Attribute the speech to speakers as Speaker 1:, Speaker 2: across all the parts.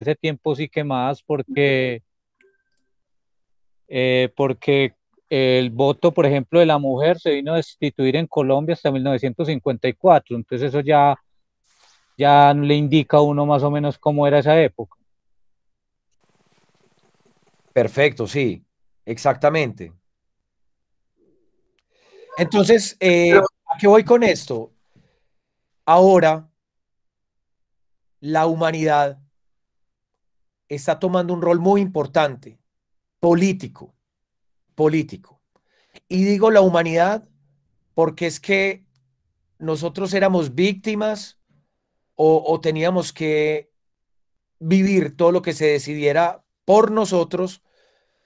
Speaker 1: ese tiempo sí que más, eh, porque el voto, por ejemplo, de la mujer se vino a destituir en Colombia hasta 1954, entonces eso ya, ya le indica a uno más o menos cómo era esa época.
Speaker 2: Perfecto, sí, exactamente. Entonces, eh, ¿a qué voy con esto? Ahora, la humanidad está tomando un rol muy importante, político, político. Y digo la humanidad porque es que nosotros éramos víctimas o, teníamos que vivir todo lo que se decidiera por nosotros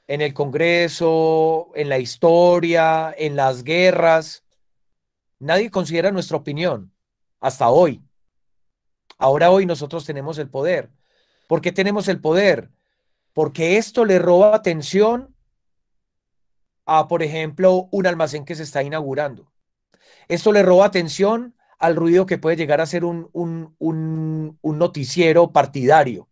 Speaker 2: en el Congreso, en la historia, en las guerras. Nadie considera nuestra opinión hasta hoy. Ahora hoy nosotros tenemos el poder qué tenemos el poder, porque esto le roba atención a, por ejemplo, un almacén que se está inaugurando. Esto le roba atención al ruido que puede llegar a ser un, un noticiero partidario.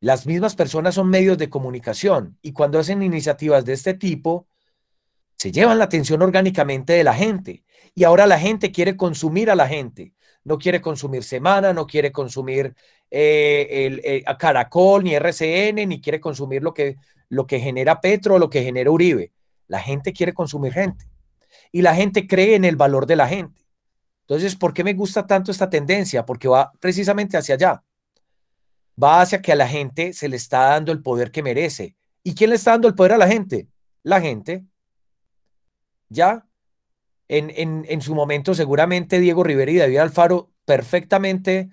Speaker 2: Las mismas personas son medios de comunicación y cuando hacen iniciativas de este tipo, se llevan la atención orgánicamente de la gente y ahora la gente quiere consumir a la gente no quiere consumir Semana, no quiere consumir eh, eh, Caracol, ni RCN, ni quiere consumir lo que, lo que genera Petro, lo que genera Uribe. La gente quiere consumir gente y la gente cree en el valor de la gente. Entonces, ¿por qué me gusta tanto esta tendencia? Porque va precisamente hacia allá. Va hacia que a la gente se le está dando el poder que merece. ¿Y quién le está dando el poder a la gente? La gente. ¿Ya? en, su momento seguramente Diego Rivera y David Alfaro perfectamente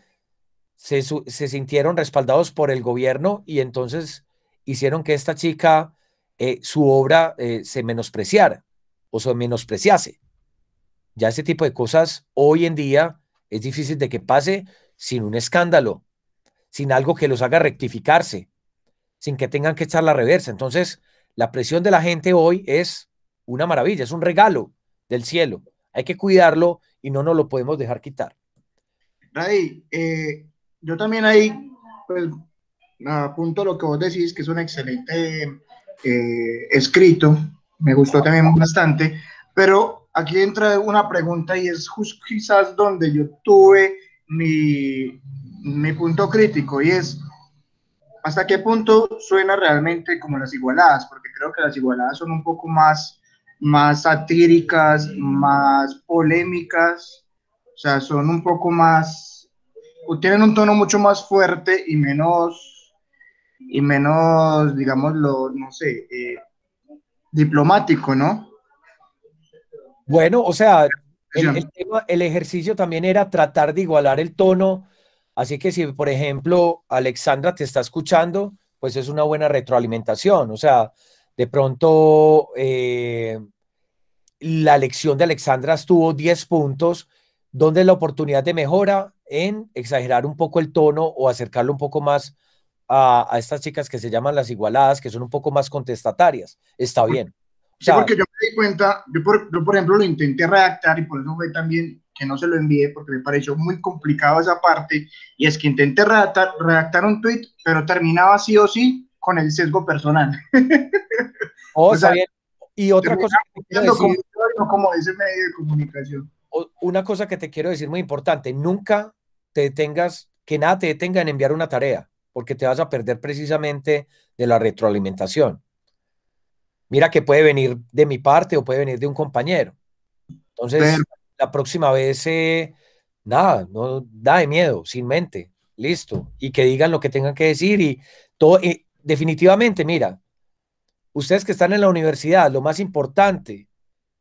Speaker 2: se, sintieron respaldados por el gobierno y entonces hicieron que esta chica, eh, su obra eh, se menospreciara o se menospreciase. Ya ese tipo de cosas hoy en día es difícil de que pase sin un escándalo, sin algo que los haga rectificarse, sin que tengan que echar la reversa. Entonces, la presión de la gente hoy es una maravilla, es un regalo del cielo. Hay que cuidarlo y no nos
Speaker 3: lo podemos dejar quitar. Raí eh, yo también ahí pues, apunto lo que vos decís, que es un excelente eh, escrito, me gustó también bastante, pero aquí entra una pregunta y es justo quizás donde yo tuve mi, mi punto crítico y es, ¿hasta qué punto suena realmente como las igualadas? Porque creo que las igualadas son un poco más más satíricas, más polémicas, o sea, son un poco más, tienen un tono mucho más fuerte y menos, y menos, digamos, no sé, eh, diplomático, ¿no? Bueno, o sea, el, el,
Speaker 2: ejercicio también era tratar de igualar el tono, así que si, por ejemplo, Alexandra te está escuchando, pues es una buena retroalimentación, o sea, de pronto, eh, la elección de Alexandra estuvo 10 puntos. donde la oportunidad de mejora? En exagerar un poco el tono o acercarlo un poco más a, estas chicas que se llaman las igualadas, que son un poco más contestatarias. Está bien.
Speaker 3: porque yo me di cuenta, yo por, yo por ejemplo lo intenté redactar y por eso fue también que no se lo envié porque me pareció muy complicado esa parte. Y es que intenté redactar, redactar un tweet, pero terminaba sí o sí con el sesgo personal. o oh, sea, Y otra cosa medio de comunicación. Una cosa
Speaker 2: que te quiero decir muy importante, nunca te detengas, que nada te detenga en enviar una tarea, porque te vas a perder precisamente de la retroalimentación. Mira que puede venir de mi parte o puede venir de un compañero. Entonces, la próxima vez, eh, nada, no da de miedo, sin mente, listo. Y que digan lo que tengan que decir y todo, eh, definitivamente, mira, ustedes que están en la universidad, lo más importante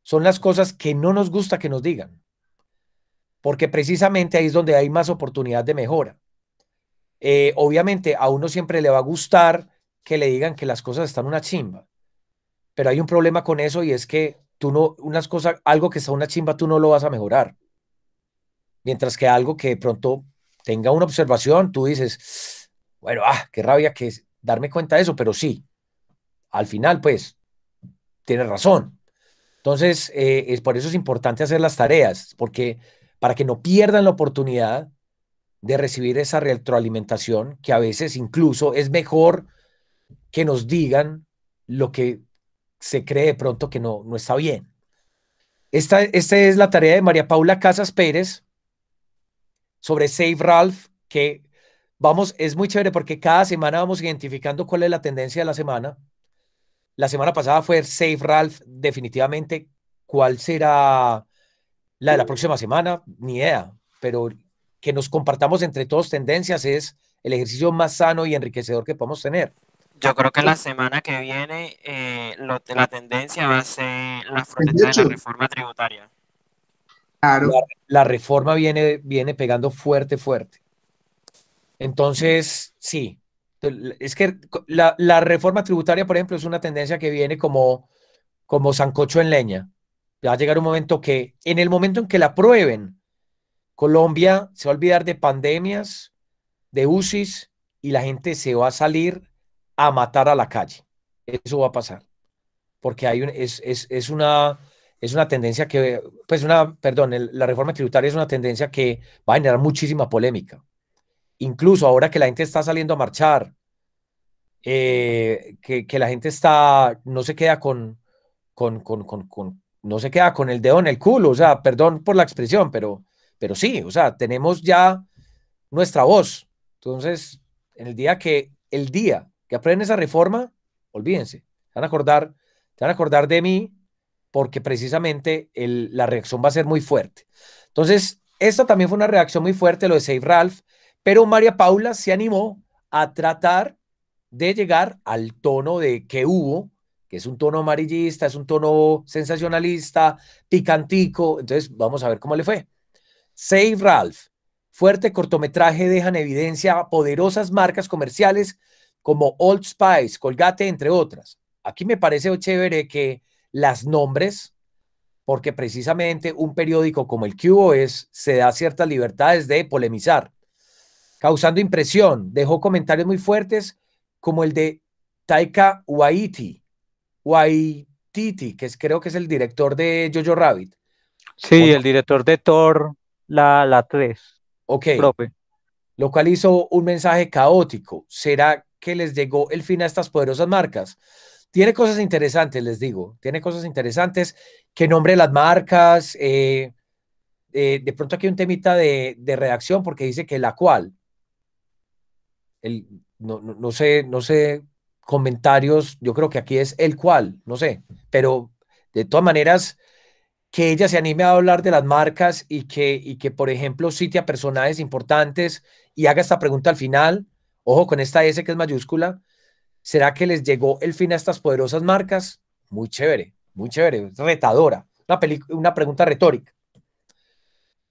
Speaker 2: son las cosas que no nos gusta que nos digan, porque precisamente ahí es donde hay más oportunidad de mejora. Eh, obviamente a uno siempre le va a gustar que le digan que las cosas están una chimba, pero hay un problema con eso y es que tú no, unas cosas, algo que está una chimba, tú no lo vas a mejorar. Mientras que algo que de pronto tenga una observación, tú dices, bueno, ah, qué rabia que es darme cuenta de eso, pero sí, al final, pues, tienes razón. Entonces, eh, es por eso es importante hacer las tareas, porque para que no pierdan la oportunidad de recibir esa retroalimentación, que a veces incluso es mejor que nos digan lo que se cree de pronto que no, no está bien. Esta, esta es la tarea de María Paula Casas Pérez sobre Save Ralph, que vamos, es muy chévere porque cada semana vamos identificando cuál es la tendencia de la semana. La semana pasada fue Safe Ralph, definitivamente. ¿Cuál será la de la próxima semana? Ni idea, pero que nos compartamos entre todos tendencias es el ejercicio más sano y enriquecedor que podemos tener.
Speaker 3: Yo creo que la semana que viene eh, la tendencia va a ser la de la reforma tributaria. La, la,
Speaker 2: reforma viene, viene pegando fuerte, fuerte. Entonces, sí, es que la, reforma tributaria, por ejemplo, es una tendencia que viene como, como sancocho en leña. Va a llegar un momento que, en el momento en que la aprueben, Colombia se va a olvidar de pandemias, de UCIs, y la gente se va a salir a matar a la calle. Eso va a pasar. Porque hay es, una, es una tendencia que, pues una, perdón, la reforma tributaria es una tendencia que va a generar muchísima polémica incluso ahora que la gente está saliendo a marchar, eh, que, la gente está, no se queda con, con, con, con, no se queda con el dedo en el culo, o sea, perdón por la expresión, pero, pero sí, o sea, tenemos ya nuestra voz. Entonces, en el día que, el día que aprueben esa reforma, olvídense, se van a acordar, van a acordar de mí porque precisamente la reacción va a ser muy fuerte. Entonces, esta también fue una reacción muy fuerte, lo de Save Ralph, pero María Paula se animó a tratar de llegar al tono de que hubo, que es un tono amarillista, es un tono sensacionalista, picantico. Entonces, vamos a ver cómo le fue. Save Ralph, fuerte cortometraje deja en evidencia poderosas marcas comerciales como Old Spice, Colgate, entre otras. Aquí me parece chévere que las nombres, porque precisamente un periódico como el Cubo es, se da ciertas libertades de polemizar causando impresión. Dejó comentarios muy fuertes como el de Taika Waititi, que es, creo que es el director de Jojo Rabbit. Sí, el director de Thor, la, la 3. Ok. Lo cual hizo un mensaje caótico. ¿Será que les llegó el fin a estas poderosas marcas? Tiene cosas interesantes, les digo. Tiene cosas interesantes. Que nombre las marcas. Eh, eh, de pronto aquí un temita de, de redacción porque dice que la cual no, no, sé, no sé, comentarios, yo creo que aquí es el cual, no sé, pero de todas maneras, que ella se anime a hablar de las marcas y que, y que por ejemplo, cite a personajes importantes y haga esta pregunta al final, ojo con esta S que es mayúscula, ¿será que les llegó el fin a estas poderosas marcas? Muy chévere, muy chévere, retadora, una, una pregunta retórica.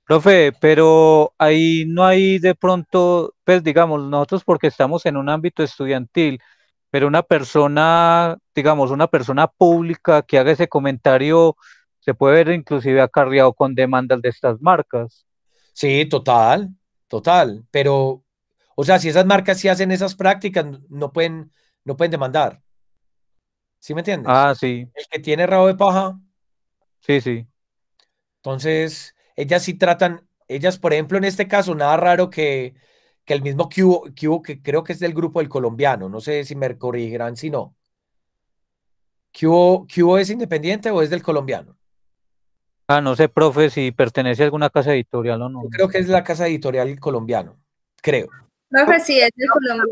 Speaker 1: Profe, pero ahí no hay de pronto, pues digamos, nosotros porque estamos en un ámbito estudiantil, pero una persona, digamos, una persona pública que haga ese comentario se puede ver inclusive acarreado con demandas de estas marcas.
Speaker 2: Sí, total, total, pero, o sea, si esas marcas sí hacen esas prácticas, no pueden, no pueden demandar. ¿Sí me entiendes? Ah, sí. El que tiene rabo de paja. Sí, sí. Entonces, ellas sí tratan, ellas, por ejemplo, en este caso, nada raro que, que el mismo Cubo, que creo que es del grupo del colombiano, no sé si me corrigirán si no. ¿Q es independiente o es del colombiano?
Speaker 1: Ah, no sé, profe, si pertenece a alguna casa editorial
Speaker 2: o no. Yo creo que es la casa editorial colombiano, creo.
Speaker 3: Profe, sí, es del colombiano.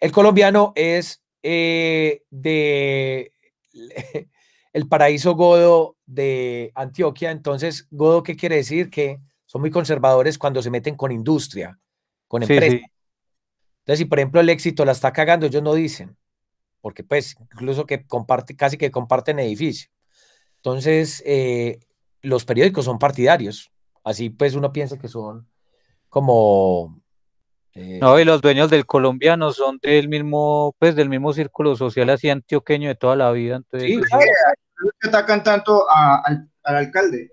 Speaker 2: El colombiano es eh, de el paraíso godo de Antioquia. Entonces, godo, ¿qué quiere decir? Que son muy conservadores cuando se meten con industria, con empresas. Entonces, si por ejemplo el éxito la está cagando, ellos no dicen, porque pues incluso que comparte, casi que comparten edificio. Entonces, eh, los periódicos son partidarios. Así pues uno piensa que son como... Eh, no,
Speaker 1: y los dueños del colombiano son del mismo, pues del mismo círculo social así antioqueño de toda la vida. Pues,
Speaker 3: que atacan tanto al, alcalde.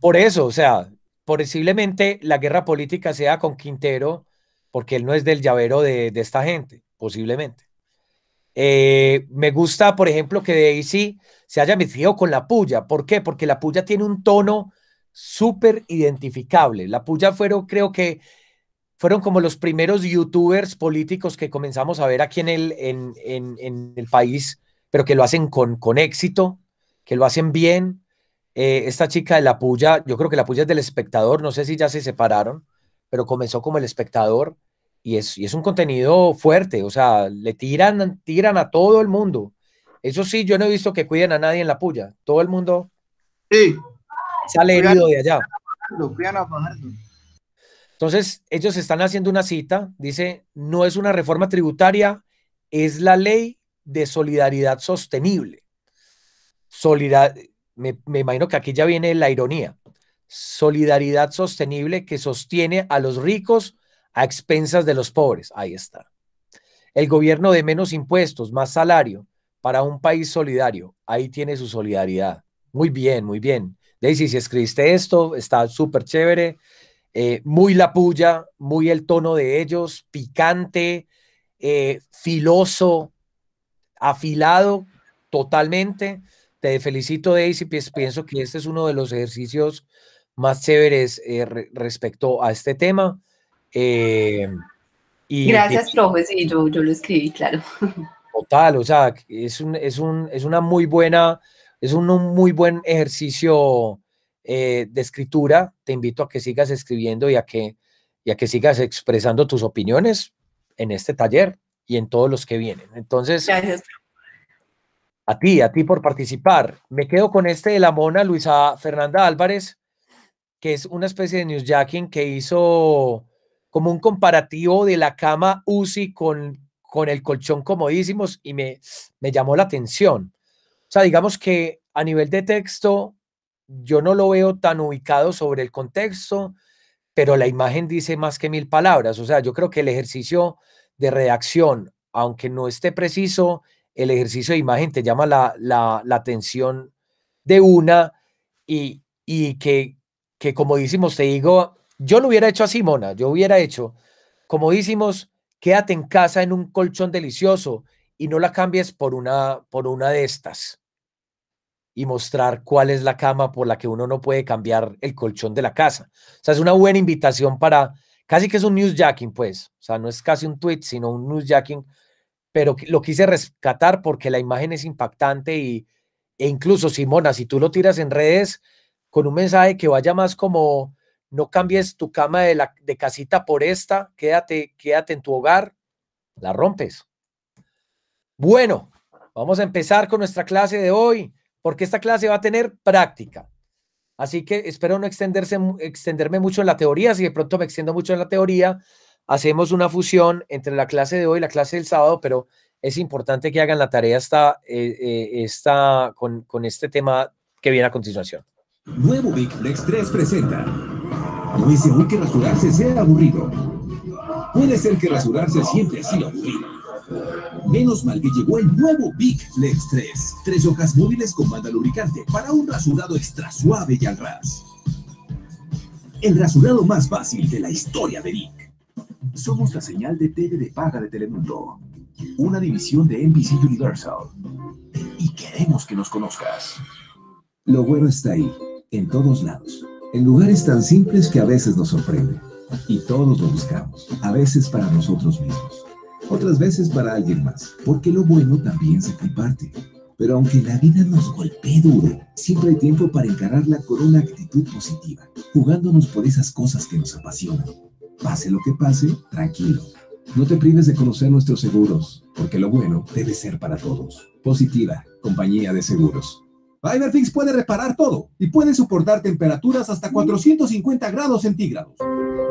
Speaker 3: Por eso,
Speaker 2: o sea, posiblemente la guerra política sea con Quintero, porque él no es del llavero de, esta gente, posiblemente. Eh, me gusta, por ejemplo, que Daisy se haya metido con la puya. ¿Por qué? Porque la puya tiene un tono súper identificable. La puya fueron, creo que, fueron como los primeros youtubers políticos que comenzamos a ver aquí en el, en, en el país pero que lo hacen con, con éxito, que lo hacen bien. Eh, esta chica de La Puya, yo creo que La Puya es del espectador, no sé si ya se separaron, pero comenzó como el espectador y es, es un contenido fuerte, o sea, le tiran, tiran a todo el mundo. Eso sí, yo no he visto que cuiden a nadie en La Puya, todo el mundo sí. sale herido de allá. Entonces, ellos están haciendo una cita, dice, no es una reforma tributaria, es la ley de solidaridad sostenible. solidaridad me, imagino que aquí ya viene la ironía. Solidaridad sostenible que sostiene a los ricos a expensas de los pobres. Ahí está. El gobierno de menos impuestos, más salario para un país solidario. Ahí tiene su solidaridad. Muy bien, muy bien. Daisy, si escribiste esto, está súper chévere. Eh, muy la puya, muy el tono de ellos, picante, eh, filoso, afilado totalmente. Te felicito, Daisy. Pienso que este es uno de los ejercicios más chéveres eh, respecto a este tema. Eh, y Gracias,
Speaker 4: profe. Sí, yo, lo escribí, claro.
Speaker 2: Total, o sea, es, un, es, un, es una muy buena, es un, muy buen ejercicio eh, de escritura. Te invito a que sigas escribiendo y a que, y a que sigas expresando tus opiniones en este taller y en todos los que vienen. Entonces, a ti, a ti por participar. Me quedo con este de la mona Luisa Fernanda Álvarez, que es una especie de newsjacking que hizo como un comparativo de la cama UCI con, con el colchón comodísimos y me, me llamó la atención. O sea, digamos que a nivel de texto, yo no lo veo tan ubicado sobre el contexto, pero la imagen dice más que mil palabras. O sea, yo creo que el ejercicio de reacción, aunque no esté preciso, el ejercicio de imagen te llama la, la, atención de una y, y que, que como decimos, te digo, yo lo hubiera hecho a Simona, yo hubiera hecho, como hicimos quédate en casa en un colchón delicioso y no la cambies por una, por una de estas y mostrar cuál es la cama por la que uno no puede cambiar el colchón de la casa. O sea, es una buena invitación para casi que es un newsjacking, pues, o sea, no es casi un tweet, sino un newsjacking, pero lo quise rescatar porque la imagen es impactante y, e incluso, Simona, si tú lo tiras en redes con un mensaje que vaya más como, no cambies tu cama de, la, de casita por esta, quédate, quédate en tu hogar, la rompes. Bueno, vamos a empezar con nuestra clase de hoy, porque esta clase va a tener práctica. Así que espero no extenderse, extenderme mucho en la teoría. Si de pronto me extiendo mucho en la teoría, hacemos una fusión entre la clase de hoy y la clase del sábado, pero es importante que hagan la tarea esta, eh, eh esta, con, con este tema que viene a continuación.
Speaker 4: Nuevo Big Flex 3 presenta. No es que rasurarse sea aburrido. Puede ser que rasurarse siempre ha sido aburrido Menos mal que llegó el nuevo Big Flex 3. Tres hojas móviles con banda lubricante para un rasurado extra suave y al ras. El rasurado más fácil de la historia de Big. Somos la señal de TV de paga de Telemundo, una división de NBC Universal. Y queremos que nos conozcas. Lo bueno está ahí, en todos lados, en lugares tan simples que a veces nos sorprende Y todos lo buscamos, a veces para nosotros mismos otras veces para alguien más, porque lo bueno también se comparte. Pero aunque la vida nos golpee duro, siempre hay tiempo para encararla con una actitud positiva, jugándonos por esas cosas que nos apasionan. Pase lo que pase, tranquilo. No te prives de conocer nuestros seguros, porque lo bueno debe ser para todos. Positiva, compañía de seguros. fix puede reparar todo y puede soportar temperaturas hasta 450 grados centígrados.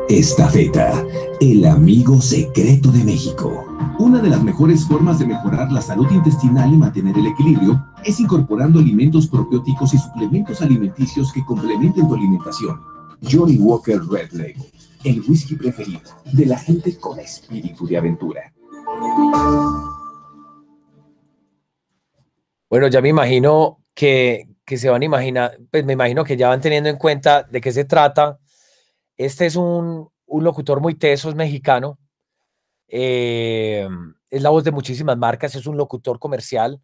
Speaker 4: Esta feta, el amigo secreto de México. Una de las mejores formas de mejorar la salud intestinal y mantener el equilibrio es incorporando alimentos probióticos y suplementos alimenticios que complementen tu alimentación. Johnny Walker Red Label, el whisky preferido de la gente con espíritu de aventura.
Speaker 2: Bueno, ya me imagino que, que se van a imaginar, pues me imagino que ya van teniendo en cuenta de qué se trata este es un, locutor muy teso, es mexicano. Eh, es la voz de muchísimas marcas, es un locutor comercial.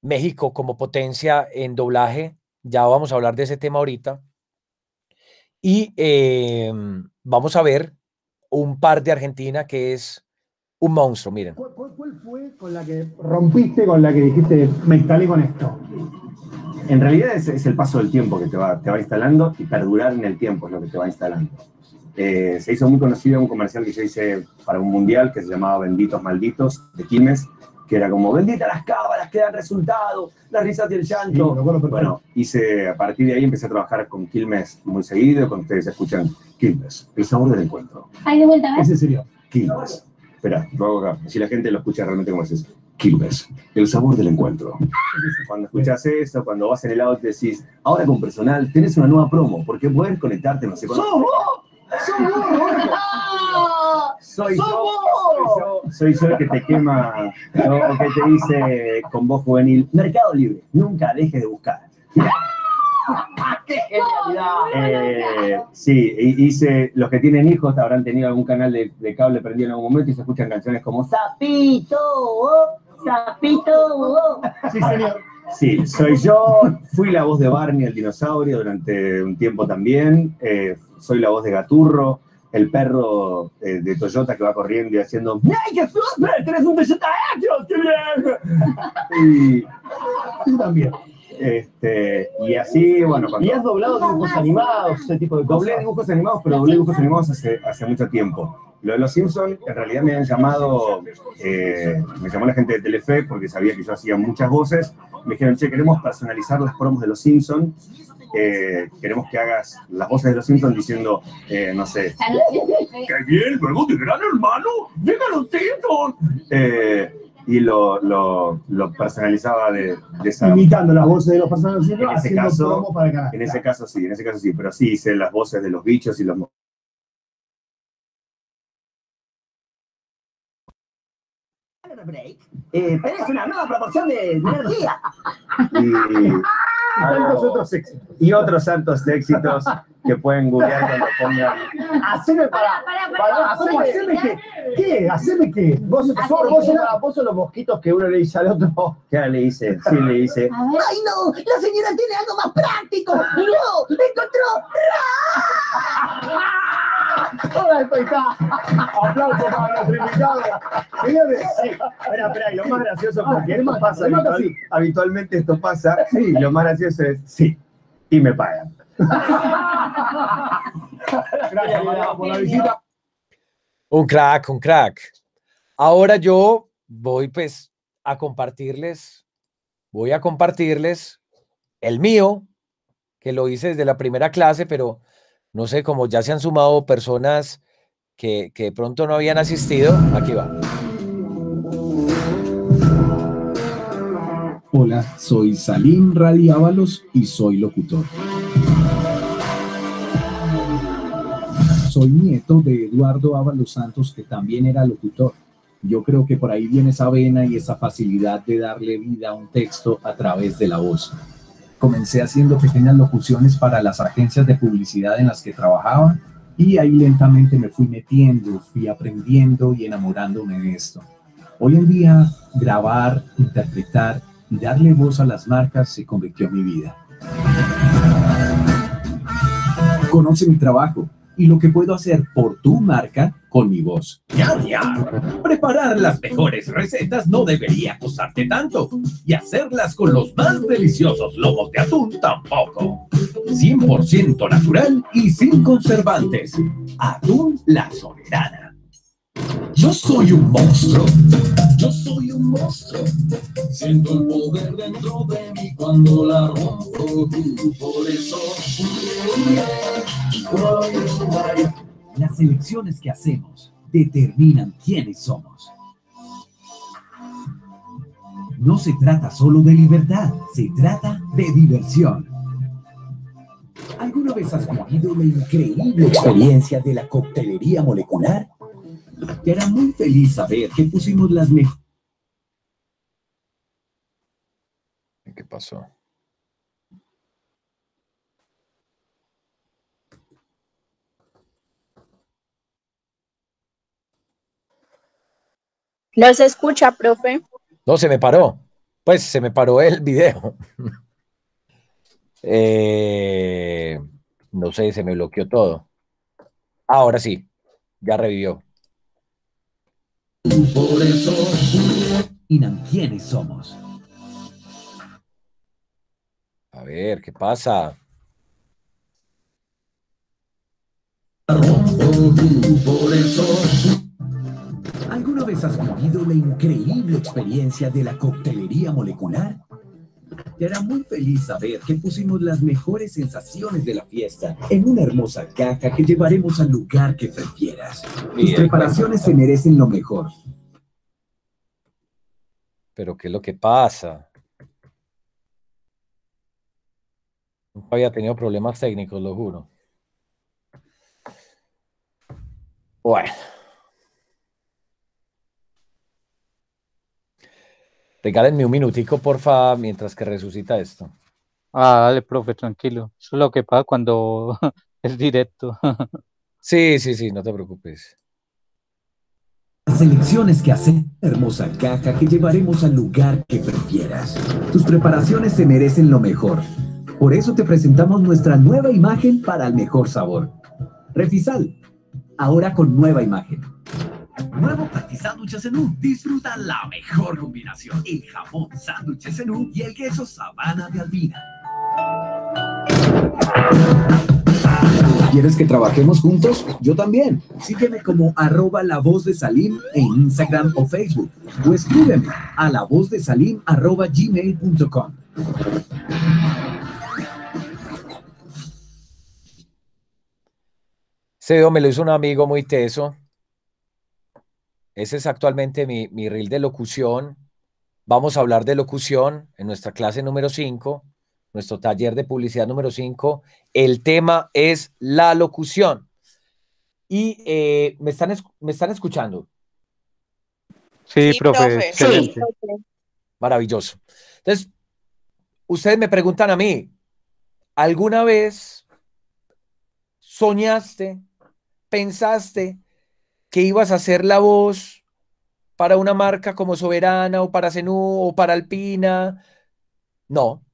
Speaker 2: México como potencia en doblaje, ya vamos a hablar de ese tema ahorita. Y eh, vamos a ver un par de Argentina que es un monstruo, miren. ¿Cuál,
Speaker 5: fue con la que rompiste, con la que dijiste, me instalé con esto? en realidad es, es, el paso del tiempo que te va, te va instalando y perdurar en el tiempo es lo que te va instalando. Eh, se hizo muy conocido un comercial que yo hice para un mundial que se llamaba Benditos Malditos de Quilmes, que era como, bendita las cábalas que dan resultado, las risas del llanto. bueno, hice, a partir de ahí empecé a trabajar con Quilmes muy seguido, con ustedes escuchan Quilmes, el sabor del encuentro. Ahí de vuelta, ¿ves? ¿eh? Ese sería Quilmes. Espera, acá, si la gente lo escucha realmente como es eso. Kilmes, el sabor del encuentro. Cuando escuchas eso, cuando vas en el auto decís, ahora con personal tenés una nueva promo, porque puedes conectarte, no sé ¡Sos soy, soy el que te quema, o que te dice con voz juvenil, Mercado Libre, nunca dejes de buscar. ¡Qué eh, sí, hice, los que tienen hijos habrán tenido algún canal de, cable prendido en algún momento y se escuchan canciones como Zapito, Zapito. Sí, señor. Sí, soy yo, fui la voz de Barney, el dinosaurio, durante un tiempo también, eh, soy la voz de Gaturro, el perro eh, de Toyota que va corriendo y haciendo ¡Ay, qué súper! ¡Tenés un Toyota ¡Qué bien! Y, tú también. Este, y así, bueno. Cuando... Y has doblado dibujos animados, ese tipo de cosas. Doblé dibujos animados, pero doblé dibujos animados hace, hace mucho tiempo. Lo de los Simpsons, en realidad me han llamado, eh, me llamó la gente de Telefe porque sabía que yo hacía muchas voces. Me dijeron, che, queremos personalizar las promos de los Simpsons. Eh, queremos que hagas las voces de los Simpsons diciendo, eh, no sé, ¡Qué bien, de gran hermano! los y lo, lo, personalizaba de, de, esa Imitando las voces de los personajes, en ese caso, En ese caso sí, en ese caso sí, pero sí hice las voces de los bichos y los break, eh, es una nueva proporción de energía. Y, otros éxitos. santos éxitos que pueden googlear cuando pongan. Haceme para. para, para, haceme, que. ¿Qué? Haceme que. Vos, vos, los mosquitos que uno le dice al otro. ¿qué le dice? sí le dice? ¡Ay no! ¡La señora tiene algo más práctico! ¡No! me ¡Encontró! Hola el Aplauso para la invitados. Señores. Sí. Espera, espera, y lo más gracioso, porque esto pasa ah, habitual, sí. habitualmente esto pasa, Sí. lo más gracioso es sí, y me pagan. Gracias, por la visita.
Speaker 2: Un crack, un crack. Ahora yo voy pues a compartirles, voy a compartirles el mío, que lo hice desde la primera clase, pero no sé, como ya se han sumado personas que, de pronto no habían asistido, aquí va. Hola, soy Salim Ábalos y soy locutor. Soy nieto de Eduardo Ábalos Santos, que también era locutor. Yo creo que por ahí viene esa vena y esa facilidad de darle vida a un texto a través de la voz comencé haciendo pequeñas locuciones para las agencias de publicidad en las que trabajaba y ahí lentamente me fui metiendo, fui aprendiendo
Speaker 4: y enamorándome de esto. Hoy en día, grabar, interpretar y darle voz a las marcas se convirtió en mi vida.
Speaker 2: Conoce mi trabajo y lo que puedo hacer por tu marca con mi voz. Ya, ya. Preparar las
Speaker 4: mejores recetas no debería costarte tanto y hacerlas con los más deliciosos lobos de atún tampoco. 100% natural y sin conservantes. Atún La Soberana. Yo soy un monstruo. Yo soy un monstruo. Siento el poder dentro de mí cuando la rompo. Por eso.
Speaker 2: Las elecciones que hacemos determinan quiénes somos. No se trata solo
Speaker 4: de libertad, se trata de diversión. ¿Alguna vez has
Speaker 2: vivido la increíble experiencia de la coctelería molecular? Te era muy feliz saber que pusimos las mejores.
Speaker 5: ¿Qué pasó?
Speaker 1: No se escucha, profe.
Speaker 2: No, se me paró. Pues se me paró el video. Eh, no sé, se me bloqueó todo. Ahora sí, ya revivió. somos. A ver, ¿qué pasa? ¿Alguna vez has vivido la increíble experiencia de la coctelería molecular? Te hará muy feliz saber que pusimos las mejores sensaciones de la fiesta en una hermosa caja que llevaremos al lugar que prefieras. Tus preparaciones se merecen lo mejor. Pero ¿qué es lo que pasa? Nunca había tenido problemas técnicos, lo juro. Bueno. Regálenme un minutico, porfa,
Speaker 1: mientras que resucita esto. Ah, dale, profe, tranquilo. Eso es lo que pasa cuando es directo. sí, sí, sí, no te preocupes.
Speaker 2: Las elecciones que hacen, hermosa caja que llevaremos al lugar que prefieras. Tus preparaciones se merecen lo mejor. Por eso te presentamos nuestra nueva imagen para el mejor sabor. Refisal, ahora con nueva imagen.
Speaker 4: Nuevo patty sándwiches en Disfruta la mejor combinación. El jamón sándwiches en y el queso sabana de albina.
Speaker 2: ¿Quieres que trabajemos juntos? Yo también. Sígueme como arroba la voz de Salim en Instagram o Facebook o escríbeme a la voz de Salim arroba gmail.com. Seo me lo hizo un amigo muy teso ese es actualmente mi, mi reel de locución. Vamos a hablar de locución en nuestra clase número 5, nuestro taller de publicidad número 5. El tema es la locución. Y eh, ¿me, están, me están escuchando. Sí, profe. Maravilloso. Entonces, ustedes me preguntan a mí, ¿alguna vez soñaste, pensaste que ibas a hacer la voz para una marca como Soberana o para Zenú o para Alpina. No,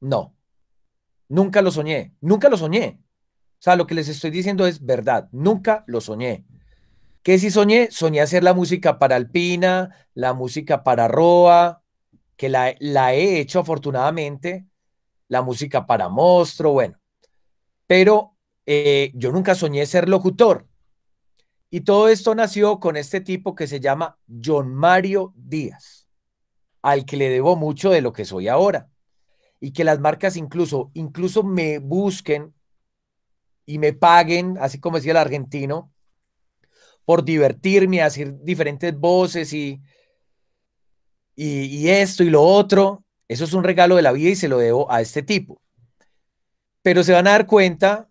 Speaker 2: no, nunca lo soñé, nunca lo soñé. O sea, lo que les estoy diciendo es verdad, nunca lo soñé. ¿Qué si soñé? Soñé hacer la música para Alpina, la música para Roa, que la, he hecho afortunadamente, la música para Monstruo, bueno. Pero eh, yo nunca soñé ser locutor, y todo esto nació con este tipo que se llama John Mario Díaz, al que le debo mucho de lo que soy ahora. Y que las marcas incluso, incluso me busquen y me paguen, así como decía el argentino, por divertirme, hacer diferentes voces y, y, y, esto y lo otro. Eso es un regalo de la vida y se lo debo a este tipo. Pero se van a dar cuenta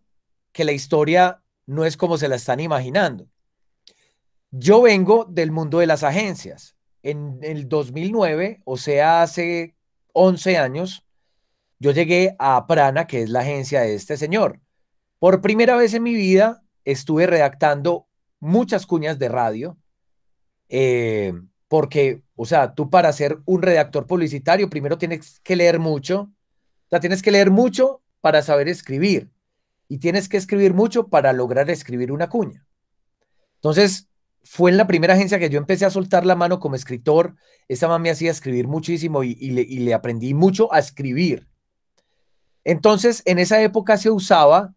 Speaker 2: que la historia no es como se la están imaginando. Yo vengo del mundo de las agencias. En el 2009, o sea, hace 11 años, yo llegué a Prana, que es la agencia de este señor. Por primera vez en mi vida estuve redactando muchas cuñas de radio, eh, porque, o sea, tú para ser un redactor publicitario, primero tienes que leer mucho, o sea, tienes que leer mucho para saber escribir y tienes que escribir mucho para lograr escribir una cuña. Entonces, fue en la primera agencia que yo empecé a soltar la mano como escritor. Esa mamá me hacía escribir muchísimo y, le, aprendí mucho a escribir. Entonces, en esa época se usaba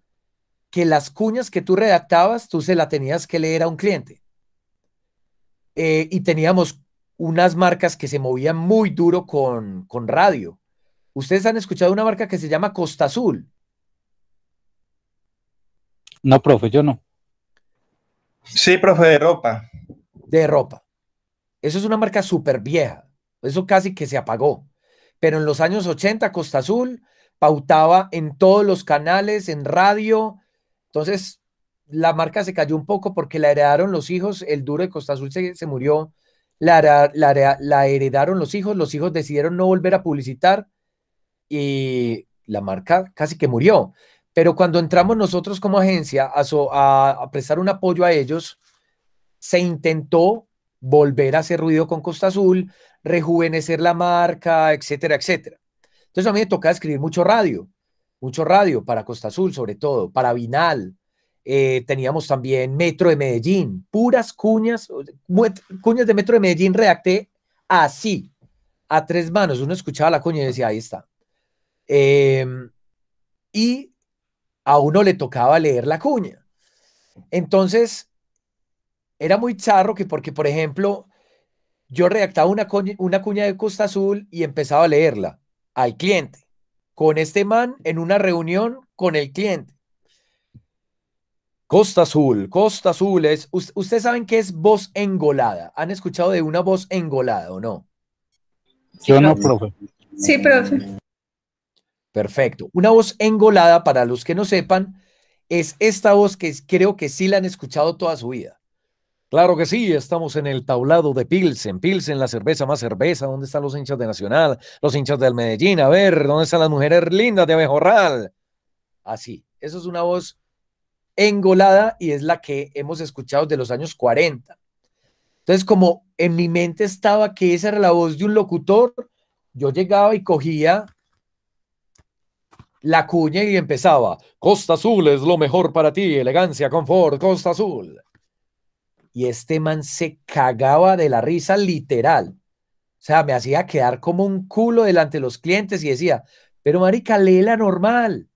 Speaker 2: que las cuñas que tú redactabas, tú se las tenías que leer a un cliente. Eh, y teníamos unas marcas que se movían muy duro con, con radio. Ustedes han escuchado una marca que se llama Costa Azul.
Speaker 1: No, profe, yo no.
Speaker 2: Sí, profe, de ropa. De ropa. Eso es una marca súper vieja. Eso casi que se apagó. Pero en los años 80, Costa Azul pautaba en todos los canales, en radio. Entonces, la marca se cayó un poco porque la heredaron los hijos. El duro de Costa Azul se, murió. La, la heredaron los hijos. Los hijos decidieron no volver a publicitar y la marca casi que murió. Pero cuando entramos nosotros como agencia a, prestar un apoyo a ellos, se intentó volver a hacer ruido con Costa Azul, rejuvenecer la marca, etcétera, etcétera. Entonces a mí me tocaba escribir mucho radio, mucho radio para Costa Azul sobre todo, para Vinal. Eh, teníamos también Metro de Medellín, puras cuñas, cuñas de Metro de Medellín redacté así, a tres manos. Uno escuchaba la cuña y decía, ahí está. Em, y a uno le tocaba leer la cuña. Entonces, era muy charro que porque, por ejemplo, yo redactaba una, cuña, de Costa Azul y empezaba a leerla al cliente, con este man en una reunión con el cliente. Costa Azul, Costa Azul es, ustedes saben que es voz engolada. ¿Han escuchado de una voz engolada o no? Yo no, profe. Sí, profe. Perfecto. Una voz engolada, para los que no sepan, es esta voz que creo que sí la han escuchado toda su vida. Claro que sí, estamos en el tablado de Pilsen. Pilsen, la cerveza más cerveza. ¿Dónde están los hinchas de Nacional? Los hinchas del Medellín. A ver, ¿dónde están las mujeres lindas de Abejorral? Así. Eso es una voz engolada y es la que hemos escuchado de los años 40. Entonces, como en mi mente estaba que esa era la voz de un locutor, yo llegaba y cogía la cuña y empezaba, Costa Azul es lo mejor para ti, elegancia, confort, Costa Azul. Y este man se cagaba de la risa literal. O sea, me hacía quedar como un culo delante de los clientes y decía, pero marica, léela normal,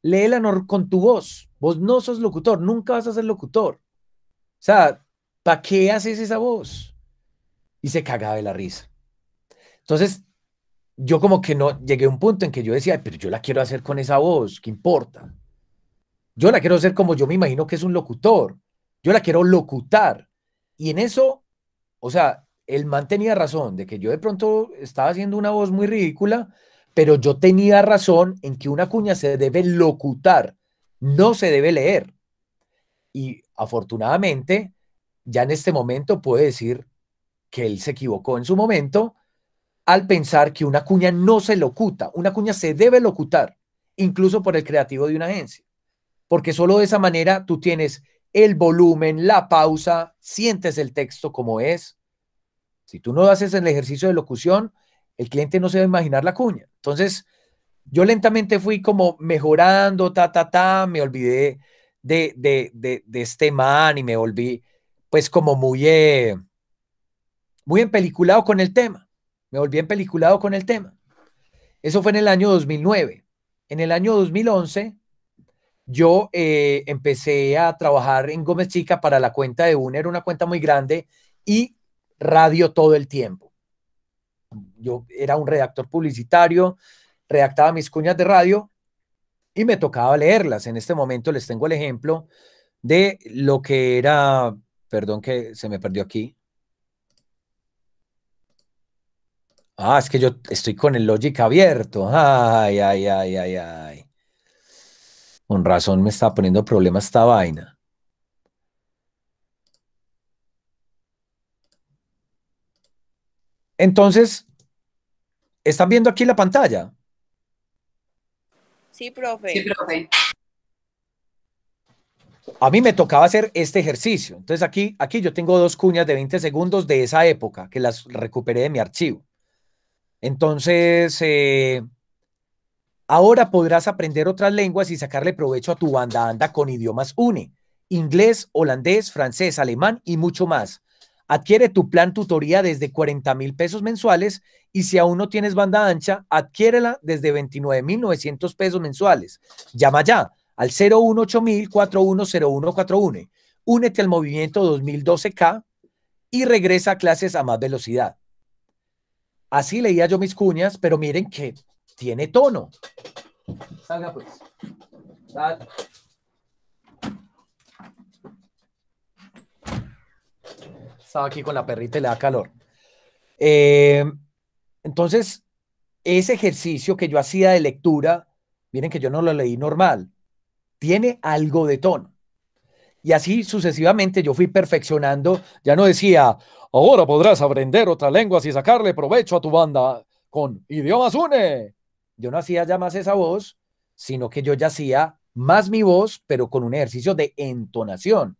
Speaker 2: léela normal con tu voz. Vos no sos locutor, nunca vas a ser locutor. O sea, ¿para qué haces esa voz? Y se cagaba de la risa. Entonces, yo como que no, llegué a un punto en que yo decía, pero yo la quiero hacer con esa voz, ¿qué importa? Yo la quiero hacer como yo me imagino que es un locutor, yo la quiero locutar. Y en eso, o sea, el man tenía razón de que yo de pronto estaba haciendo una voz muy ridícula, pero yo tenía razón en que una cuña se debe locutar, no se debe leer. Y afortunadamente, ya en este momento puede decir que él se equivocó en su momento, al pensar que una cuña no se locuta, una cuña se debe locutar, incluso por el creativo de una agencia, porque solo de esa manera tú tienes el volumen, la pausa, sientes el texto como es. Si tú no haces el ejercicio de locución, el cliente no se va a imaginar la cuña. Entonces, yo lentamente fui como mejorando, ta, ta, ta, me olvidé de, este man y me volví pues como muy, eh, muy empeliculado con el tema. Me volví peliculado con el tema. Eso fue en el año 2009. En el año 2011, yo eh, empecé a trabajar en Gómez Chica para la cuenta de una, era una cuenta muy grande y radio todo el tiempo. Yo era un redactor publicitario, redactaba mis cuñas de radio y me tocaba leerlas. En este momento les tengo el ejemplo de lo que era, perdón que se me perdió aquí, Ah, es que yo estoy con el Logic abierto. Ay, ay, ay, ay, ay. Con razón me está poniendo problema esta vaina. Entonces, ¿están viendo aquí la pantalla?
Speaker 1: Sí, profe. Sí, profe.
Speaker 2: A mí me tocaba hacer este ejercicio. Entonces aquí, aquí yo tengo dos cuñas de 20 segundos de esa época que las recuperé de mi archivo. Entonces, eh, ahora podrás aprender otras lenguas y sacarle provecho a tu banda anda con idiomas UNE, inglés, holandés, francés, alemán y mucho más. Adquiere tu plan tutoría desde 40 mil pesos mensuales y si aún no tienes banda ancha, adquiérela desde 29 mil 900 pesos mensuales. Llama ya al 018 Únete al movimiento 2012K y regresa a clases a más velocidad. Así leía yo mis cuñas, pero miren que tiene tono.
Speaker 4: Salga pues. Sal.
Speaker 2: Estaba aquí con la perrita y le da calor. Eh, entonces, ese ejercicio que yo hacía de lectura, miren que yo no lo leí normal, tiene algo de tono. Y así sucesivamente yo fui perfeccionando, ya no decía, Ahora podrás aprender otras lenguas y sacarle provecho a tu banda con Idiomas Une. Yo no hacía ya más esa voz, sino que yo ya hacía más mi voz, pero con un ejercicio de entonación.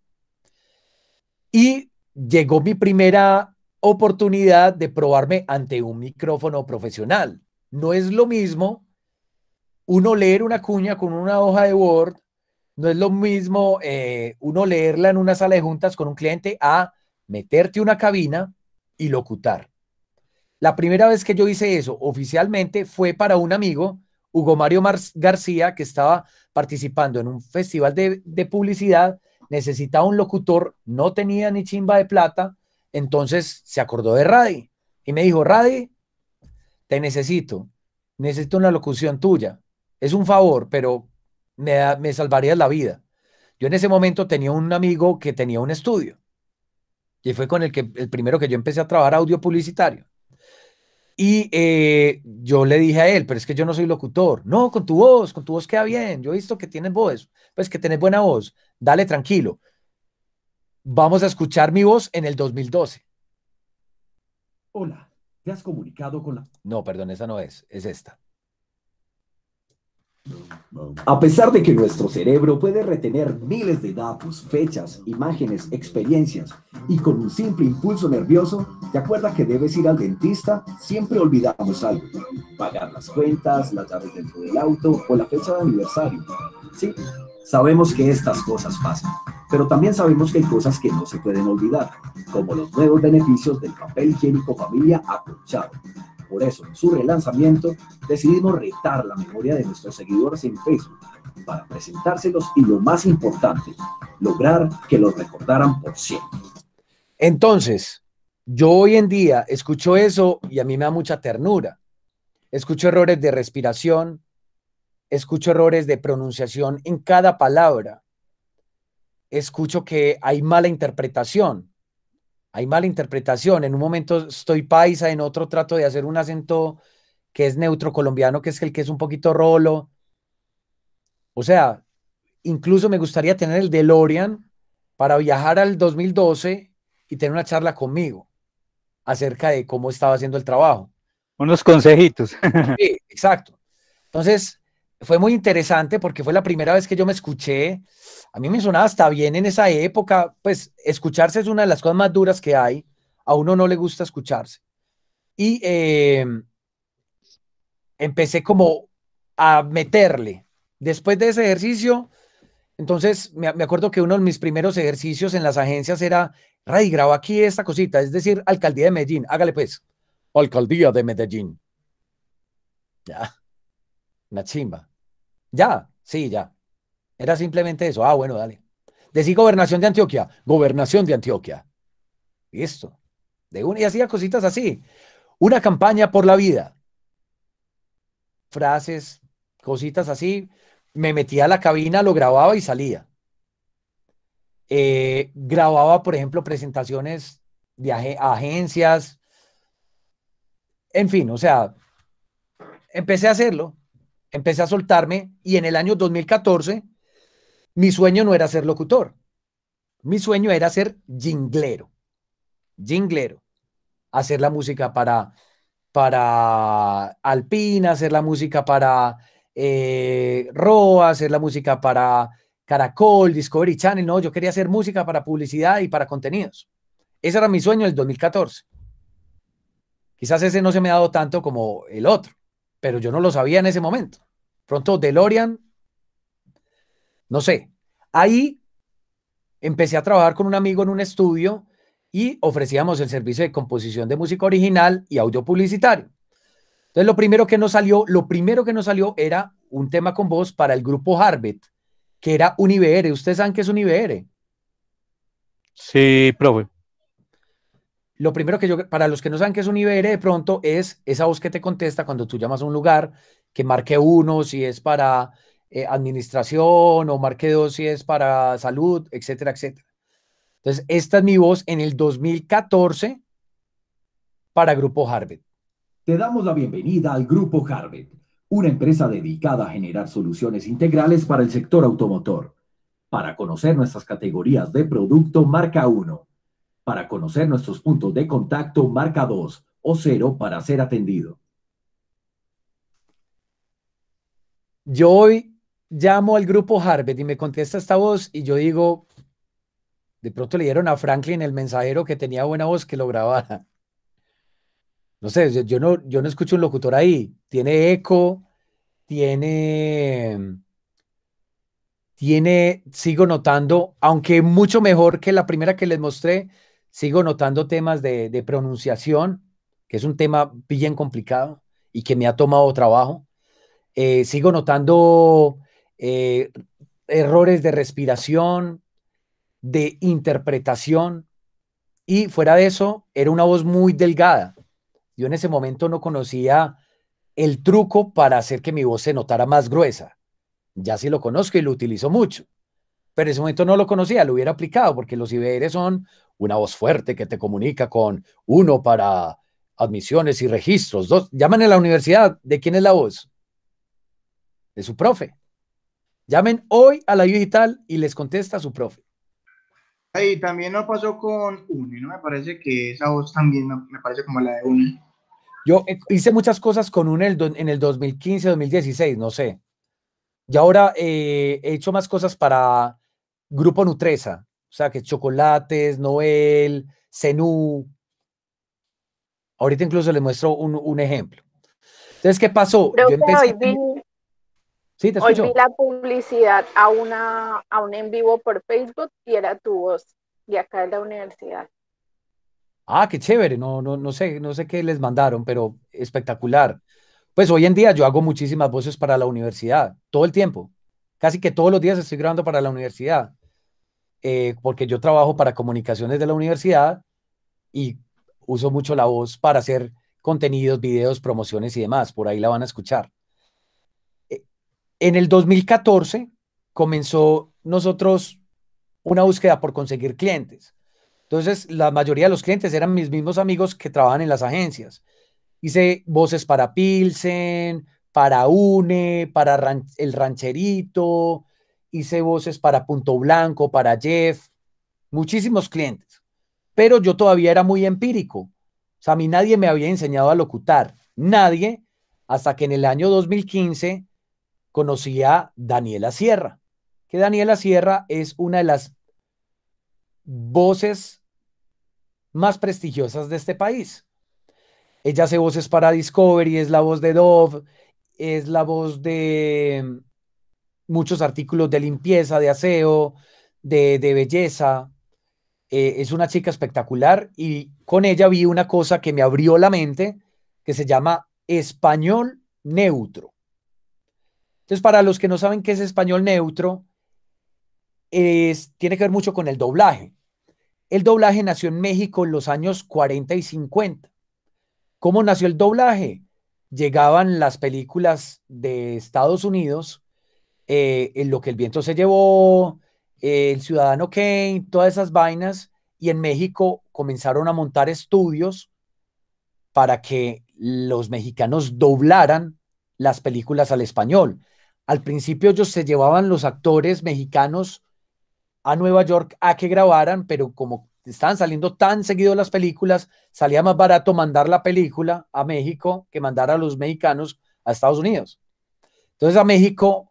Speaker 2: Y llegó mi primera oportunidad de probarme ante un micrófono profesional. No es lo mismo uno leer una cuña con una hoja de Word, no es lo mismo eh, uno leerla en una sala de juntas con un cliente a meterte una cabina y locutar. La primera vez que yo hice eso oficialmente fue para un amigo, Hugo Mario Mar García, que estaba participando en un festival de, publicidad, necesitaba un locutor, no tenía ni chimba de plata, entonces se acordó de Radi y me dijo, Radi, te necesito, necesito una locución tuya, es un favor, pero me, me salvarías la vida. Yo en ese momento tenía un amigo que tenía un estudio y fue con el, que, el primero que yo empecé a trabajar audio publicitario. Y eh, yo le dije a él, pero es que yo no soy locutor. No, con tu voz, con tu voz queda bien. Yo he visto que tienes voz, pues que tienes buena voz. Dale tranquilo. Vamos a escuchar mi voz en el 2012. Hola, ¿te has comunicado con la... No, perdón, esa no es, es esta. A pesar de que nuestro cerebro
Speaker 4: puede retener miles de datos, fechas, imágenes, experiencias, y con un simple impulso nervioso, ¿te acuerdas que debes ir al dentista? Siempre olvidamos algo.
Speaker 2: Pagar las cuentas, las llaves dentro del auto o la fecha de aniversario. Sí, sabemos que estas cosas pasan, pero también sabemos que hay cosas que no se pueden olvidar, como los nuevos beneficios del papel higiénico familia acolchado por eso, en su relanzamiento, decidimos retar la memoria de nuestros seguidores en Facebook para presentárselos y lo más importante, lograr que los recordaran por siempre. Entonces, yo hoy en día escucho eso y a mí me da mucha ternura. Escucho errores de respiración, escucho errores de pronunciación en cada palabra, escucho que hay mala interpretación hay mala interpretación. En un momento estoy paisa, en otro trato de hacer un acento que es neutro colombiano, que es el que es un poquito rolo. O sea, incluso me gustaría tener el DeLorean para viajar al 2012 y tener una charla conmigo acerca de cómo estaba haciendo el trabajo.
Speaker 1: Unos consejitos.
Speaker 2: Sí, exacto. Entonces, fue muy interesante porque fue la primera vez que yo me escuché. A mí me sonaba hasta bien en esa época. Pues escucharse es una de las cosas más duras que hay. A uno no le gusta escucharse. Y em, empecé como a meterle. Después de ese ejercicio, entonces me, acuerdo que uno de mis primeros ejercicios en las agencias era, Ray, graba aquí esta cosita, es decir, Alcaldía de Medellín, hágale pues, Alcaldía de Medellín. Ya una chimba. Ya, sí, ya. Era simplemente eso. Ah, bueno, dale. Decí gobernación de Antioquia. Gobernación de Antioquia. Listo. De y hacía cositas así. Una campaña por la vida. Frases, cositas así. Me metía a la cabina, lo grababa y salía. Eh, grababa, por ejemplo, presentaciones de agencias. En fin, o sea, empecé a hacerlo empecé a soltarme y en el año 2014 mi sueño no era ser locutor, mi sueño era ser jinglero, jinglero, hacer la música para, para Alpina, hacer la música para eh, Roa, hacer la música para Caracol, Discovery Channel, no, yo quería hacer música para publicidad y para contenidos. Ese era mi sueño del 2014. Quizás ese no se me ha dado tanto como el otro pero yo no lo sabía en ese momento. Pronto DeLorean, no sé. Ahí empecé a trabajar con un amigo en un estudio y ofrecíamos el servicio de composición de música original y audio publicitario. Entonces lo primero que nos salió, lo primero que nos salió era un tema con voz para el grupo Harvard, que era un ¿Ustedes saben qué es un
Speaker 1: Sí, profe
Speaker 2: lo primero que yo, para los que no saben qué es un IBR de pronto, es esa voz que te contesta cuando tú llamas a un lugar, que marque uno si es para eh, administración o marque dos si es para salud, etcétera, etcétera. Entonces, esta es mi voz en el 2014 para Grupo Harvard. Te damos la bienvenida al Grupo Harvard, una empresa dedicada a generar soluciones integrales para el sector automotor. Para conocer nuestras categorías de producto, marca uno para conocer nuestros puntos de contacto, marca 2 o 0 para ser atendido. Yo hoy llamo al grupo Harvard y me contesta esta voz y yo digo, de pronto le dieron a Franklin el mensajero que tenía buena voz que lo grabara. No sé, yo no, yo no escucho un locutor ahí. Tiene eco, tiene tiene, sigo notando, aunque mucho mejor que la primera que les mostré, Sigo notando temas de, pronunciación, que es un tema bien complicado y que me ha tomado trabajo. Eh, sigo notando eh, errores de respiración, de interpretación. Y fuera de eso, era una voz muy delgada. Yo en ese momento no conocía el truco para hacer que mi voz se notara más gruesa. Ya sí lo conozco y lo utilizo mucho. Pero en ese momento no lo conocía, lo hubiera aplicado porque los IBR son una voz fuerte que te comunica con uno para admisiones y registros, dos, llaman a la universidad, ¿de quién es la voz? De su profe. Llamen hoy a la
Speaker 3: digital y les contesta su profe. Y también no pasó con UNE, ¿no? Me parece que esa voz también me parece como la de UNE. Yo eh, hice muchas cosas con UNE
Speaker 2: en el 2015, 2016, no sé. Y ahora eh, he hecho más cosas para Grupo Nutresa, o sea, que chocolates, Noel, Zenú. Ahorita incluso les muestro un, ejemplo. Entonces, ¿qué pasó? Yo empecé... hoy, vi, ¿Sí, te la
Speaker 1: publicidad a, una, un en vivo por Facebook y era tu voz de acá de la universidad.
Speaker 2: Ah, qué chévere, no, no, no, sé, no sé qué les mandaron, pero espectacular. Pues hoy en día yo hago muchísimas voces para la universidad, todo el tiempo. Casi que todos los días estoy grabando para la universidad. Eh, porque yo trabajo para comunicaciones de la universidad y uso mucho la voz para hacer contenidos, videos, promociones y demás. Por ahí la van a escuchar. Eh, en el 2014 comenzó nosotros una búsqueda por conseguir clientes. Entonces, la mayoría de los clientes eran mis mismos amigos que trabajan en las agencias. Hice voces para Pilsen, para UNE, para el rancherito, hice voces para Punto Blanco, para Jeff, muchísimos clientes, pero yo todavía era muy empírico. O sea, a mí nadie me había enseñado a locutar, nadie, hasta que en el año 2015 conocí a Daniela Sierra, que Daniela Sierra es una de las voces más prestigiosas de este país. Ella hace voces para Discovery, es la voz de Dove, es la voz de muchos artículos de limpieza, de aseo, de, belleza. Eh, es una chica espectacular y con ella vi una cosa que me abrió la mente que se llama español neutro. Entonces, para los que no saben qué es español neutro, es, tiene que ver mucho con el doblaje. El doblaje nació en México en los años 40 y 50. ¿Cómo nació el doblaje? Llegaban las películas de Estados Unidos eh, en lo que el viento se llevó, eh, el ciudadano Kane, todas esas vainas, y en México comenzaron a montar estudios para que los mexicanos doblaran las películas al español. Al principio ellos se llevaban los actores mexicanos a Nueva York a que grabaran, pero como estaban saliendo tan seguido las películas, salía más barato mandar la película a México que mandar a los mexicanos a Estados Unidos. Entonces a México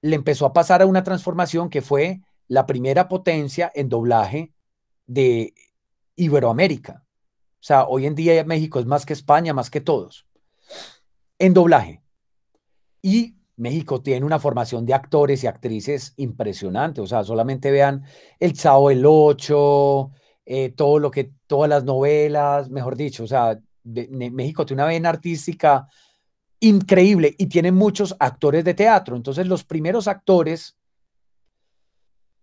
Speaker 2: le empezó a pasar a una transformación que fue la primera potencia en doblaje de Iberoamérica. O sea, hoy en día México es más que España, más que todos. En doblaje. Y México tiene una formación de actores y actrices impresionante. O sea, solamente vean El Chao el Ocho, eh, todo lo que, todas las novelas, mejor dicho. O sea, México tiene una vena artística increíble y tiene muchos actores de teatro. Entonces los primeros actores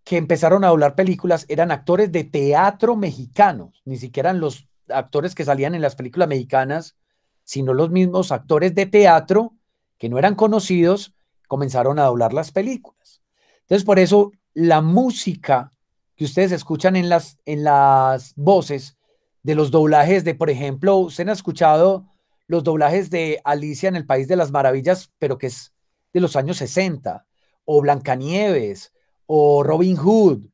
Speaker 2: que empezaron a doblar películas eran actores de teatro mexicanos, ni siquiera eran los actores que salían en las películas mexicanas, sino los mismos actores de teatro que no eran conocidos comenzaron a doblar las películas. Entonces por eso la música que ustedes escuchan en las, en las voces de los doblajes de, por ejemplo, se han escuchado los doblajes de Alicia en el País de las Maravillas, pero que es de los años 60, o Blancanieves, o Robin Hood.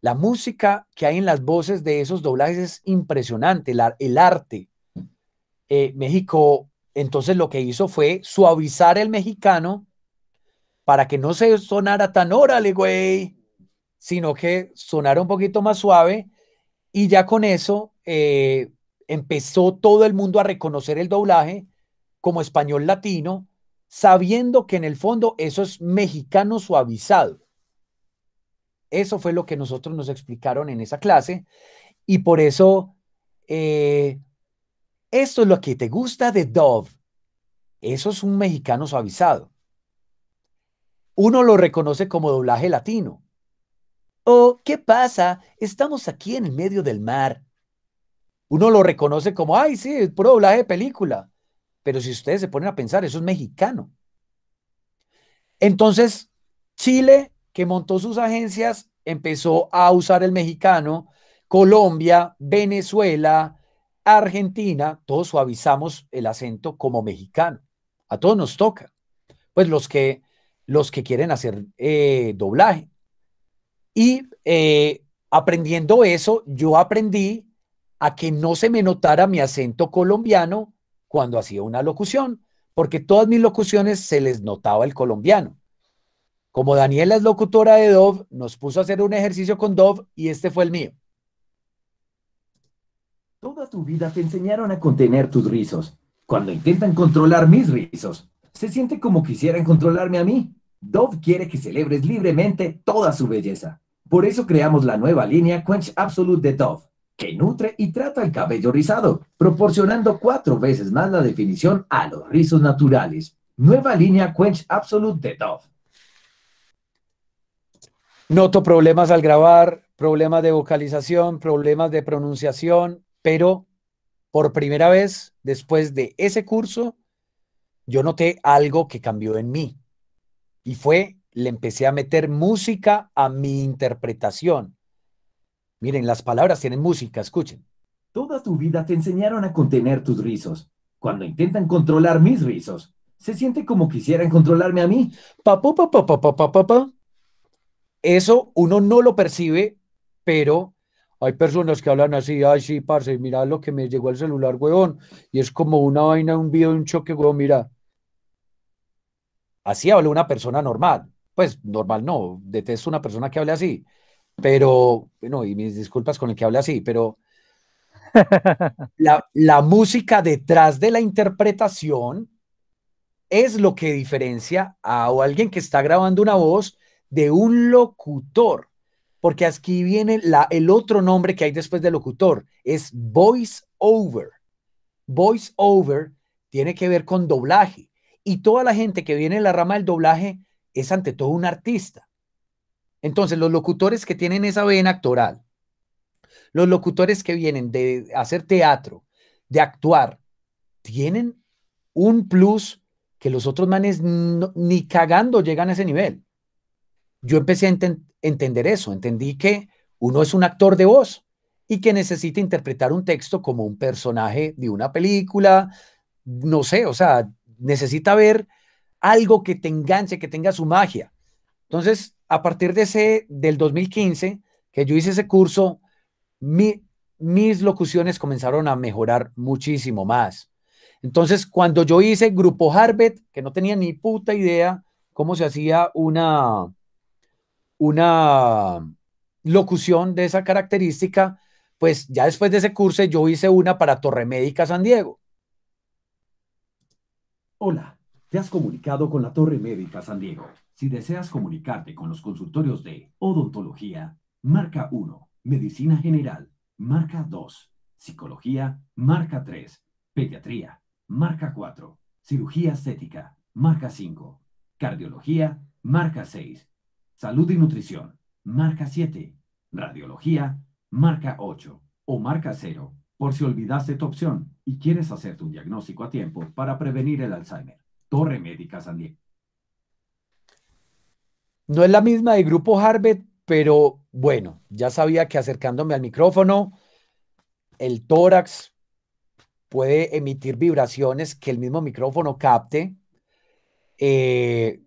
Speaker 2: La música que hay en las voces de esos doblajes es impresionante, el arte. Eh, México entonces lo que hizo fue suavizar el mexicano para que no se sonara tan órale, güey, sino que sonara un poquito más suave y ya con eso eh, empezó todo el mundo a reconocer el doblaje como español latino, sabiendo que en el fondo eso es mexicano suavizado. Eso fue lo que nosotros nos explicaron en esa clase y por eso eh, esto es lo que te gusta de Dove. Eso es un mexicano suavizado. Uno lo reconoce como doblaje latino. O, oh, ¿qué pasa? Estamos aquí en el medio del mar. Uno lo reconoce como, ay, sí, es puro doblaje de película. Pero si ustedes se ponen a pensar, eso es mexicano. Entonces, Chile, que montó sus agencias, empezó a usar el mexicano. Colombia, Venezuela, Argentina, todos suavizamos el acento como mexicano. A todos nos toca. Pues los que, los que quieren hacer eh, doblaje. Y eh, aprendiendo eso, yo aprendí a que no se me notara mi acento colombiano cuando hacía una locución, porque todas mis locuciones se les notaba el colombiano. Como Daniela es locutora de Dove, nos puso a hacer un ejercicio con Dove y este fue el mío. Toda tu vida te enseñaron a contener tus rizos. Cuando intentan controlar mis rizos, se siente como quisieran controlarme a mí. Dove quiere que celebres libremente toda su belleza. Por eso creamos la nueva línea Quench Absolute de Dove que nutre y trata el cabello rizado, proporcionando cuatro veces más la definición a los rizos naturales. Nueva línea Quench Absolute de Dove. Noto problemas al grabar, problemas de vocalización, problemas de pronunciación, pero por primera vez después de ese curso, yo noté algo que cambió en mí. Y fue, le empecé a meter música a mi interpretación Miren, las palabras tienen música, escuchen. Toda tu vida te enseñaron a contener tus rizos. Cuando intentan controlar mis rizos, se siente como quisieran controlarme a mí. Papá, papá, papá, papá, papá. Eso uno no lo percibe, pero hay personas que hablan así, ay, sí, parce, mira lo que me llegó al celular, huevón. Y es como una vaina, un video, un choque, huevón, mira. Así habla una persona normal. Pues normal no, detesto una persona que hable así pero, bueno, y mis disculpas con el que habla así, pero la, música detrás de la interpretación es lo que diferencia a alguien que está grabando una voz de un locutor, porque aquí viene la, el otro nombre que hay después de locutor, es voice over. Voice over tiene que ver con doblaje y toda la gente que viene en la rama del doblaje es ante todo un artista. Entonces, los locutores que tienen esa vena actoral, los locutores que vienen de hacer teatro, de actuar, tienen un plus que los otros manes ni cagando llegan a ese nivel. Yo empecé a entender eso, entendí que uno es un actor de voz y que necesita interpretar un texto como un personaje de una película, no sé, o sea, necesita ver algo que te enganche, que tenga su magia. Entonces, a partir de ese, del 2015, que yo hice ese curso, mis locuciones comenzaron a mejorar muchísimo más. Entonces, cuando yo hice Grupo Harvard, que no tenía ni puta idea cómo se hacía una, una locución de esa característica, pues ya después de ese curso yo hice una para Torre Médica San Diego. Hola, te has comunicado con la Torre Médica San Diego. Si deseas comunicarte con los consultorios de odontología, marca 1, medicina general, marca 2, psicología, marca 3, pediatría, marca 4, cirugía estética, marca 5, cardiología, marca 6, salud y nutrición, marca 7, radiología, marca 8 o marca 0 por si olvidaste tu opción y quieres hacerte un diagnóstico a tiempo para prevenir el Alzheimer. Torre Médica San Diego. No es la misma de Grupo Harvard, pero bueno, ya sabía que acercándome al micrófono, el tórax puede emitir vibraciones que el mismo micrófono capte. Eh,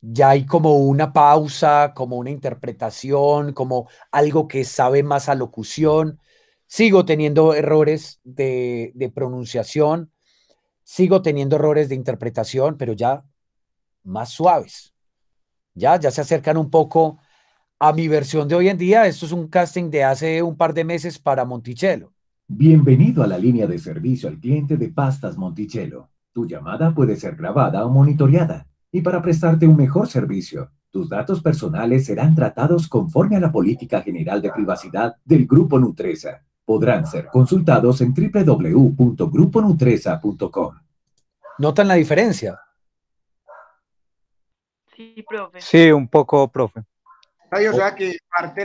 Speaker 2: ya hay como una pausa, como una interpretación, como algo que sabe más a locución. Sigo teniendo errores de pronunciación, sigo teniendo errores de interpretación, pero ya más suaves. Ya, ya se acercan un poco a mi versión de hoy en día. Esto es un casting de hace un par de meses para Monticello. Bienvenido a la línea de servicio al cliente de Pastas Monticello. Tu llamada puede ser grabada o monitoreada. Y para prestarte un mejor servicio, tus datos personales serán tratados conforme a la Política General de Privacidad del Grupo Nutresa. Podrán ser consultados en www.gruponutresa.com. ¿Notan la diferencia? Sí, un poco, profe.
Speaker 3: o sea que parte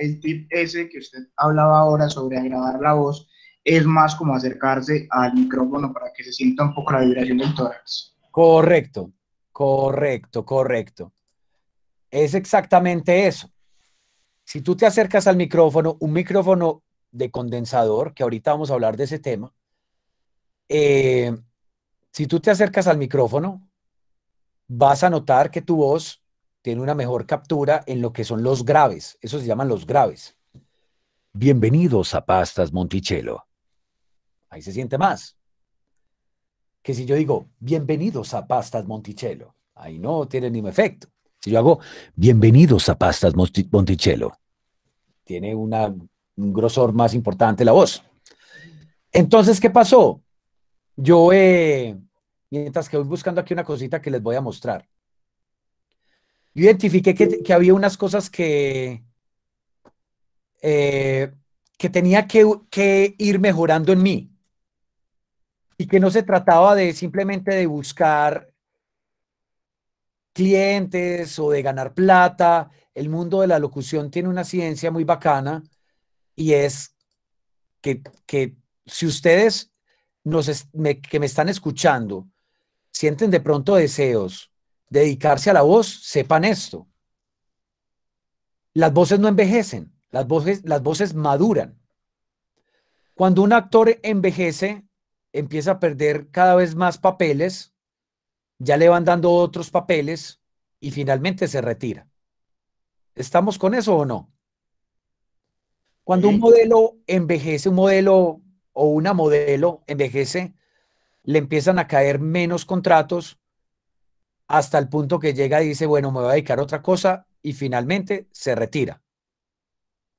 Speaker 3: el tip ese que usted hablaba ahora sobre agravar la voz es más como acercarse al micrófono para que se sienta un poco la vibración del tórax. Correcto, correcto, correcto. Es
Speaker 2: exactamente eso. Si tú te acercas al micrófono, un micrófono de condensador, que ahorita vamos a hablar de ese tema, eh, si tú te acercas al micrófono, vas a notar que tu voz tiene una mejor captura en lo que son los graves. Eso se llaman los graves. Bienvenidos a Pastas Monticello. Ahí se siente más. Que si yo digo, bienvenidos a Pastas Monticello, ahí no tiene ningún efecto. Si yo hago, bienvenidos a Pastas Monticello, tiene una, un grosor más importante la voz. Entonces, ¿qué pasó? Yo he... Eh, mientras que voy buscando aquí una cosita que les voy a mostrar. Yo identifiqué que, había unas cosas que, eh, que tenía que, ir mejorando en mí y que no se trataba de simplemente de buscar clientes o de ganar plata. El mundo de la locución tiene una ciencia muy bacana y es que, si ustedes nos, que me están escuchando sienten de pronto deseos, dedicarse a la voz, sepan esto. Las voces no envejecen, las voces, las voces maduran. Cuando un actor envejece, empieza a perder cada vez más papeles, ya le van dando otros papeles y finalmente se retira. ¿Estamos con eso o no? Cuando un modelo envejece, un modelo o una modelo envejece, le empiezan a caer menos contratos hasta el punto que llega y dice, bueno, me voy a dedicar a otra cosa y finalmente se retira.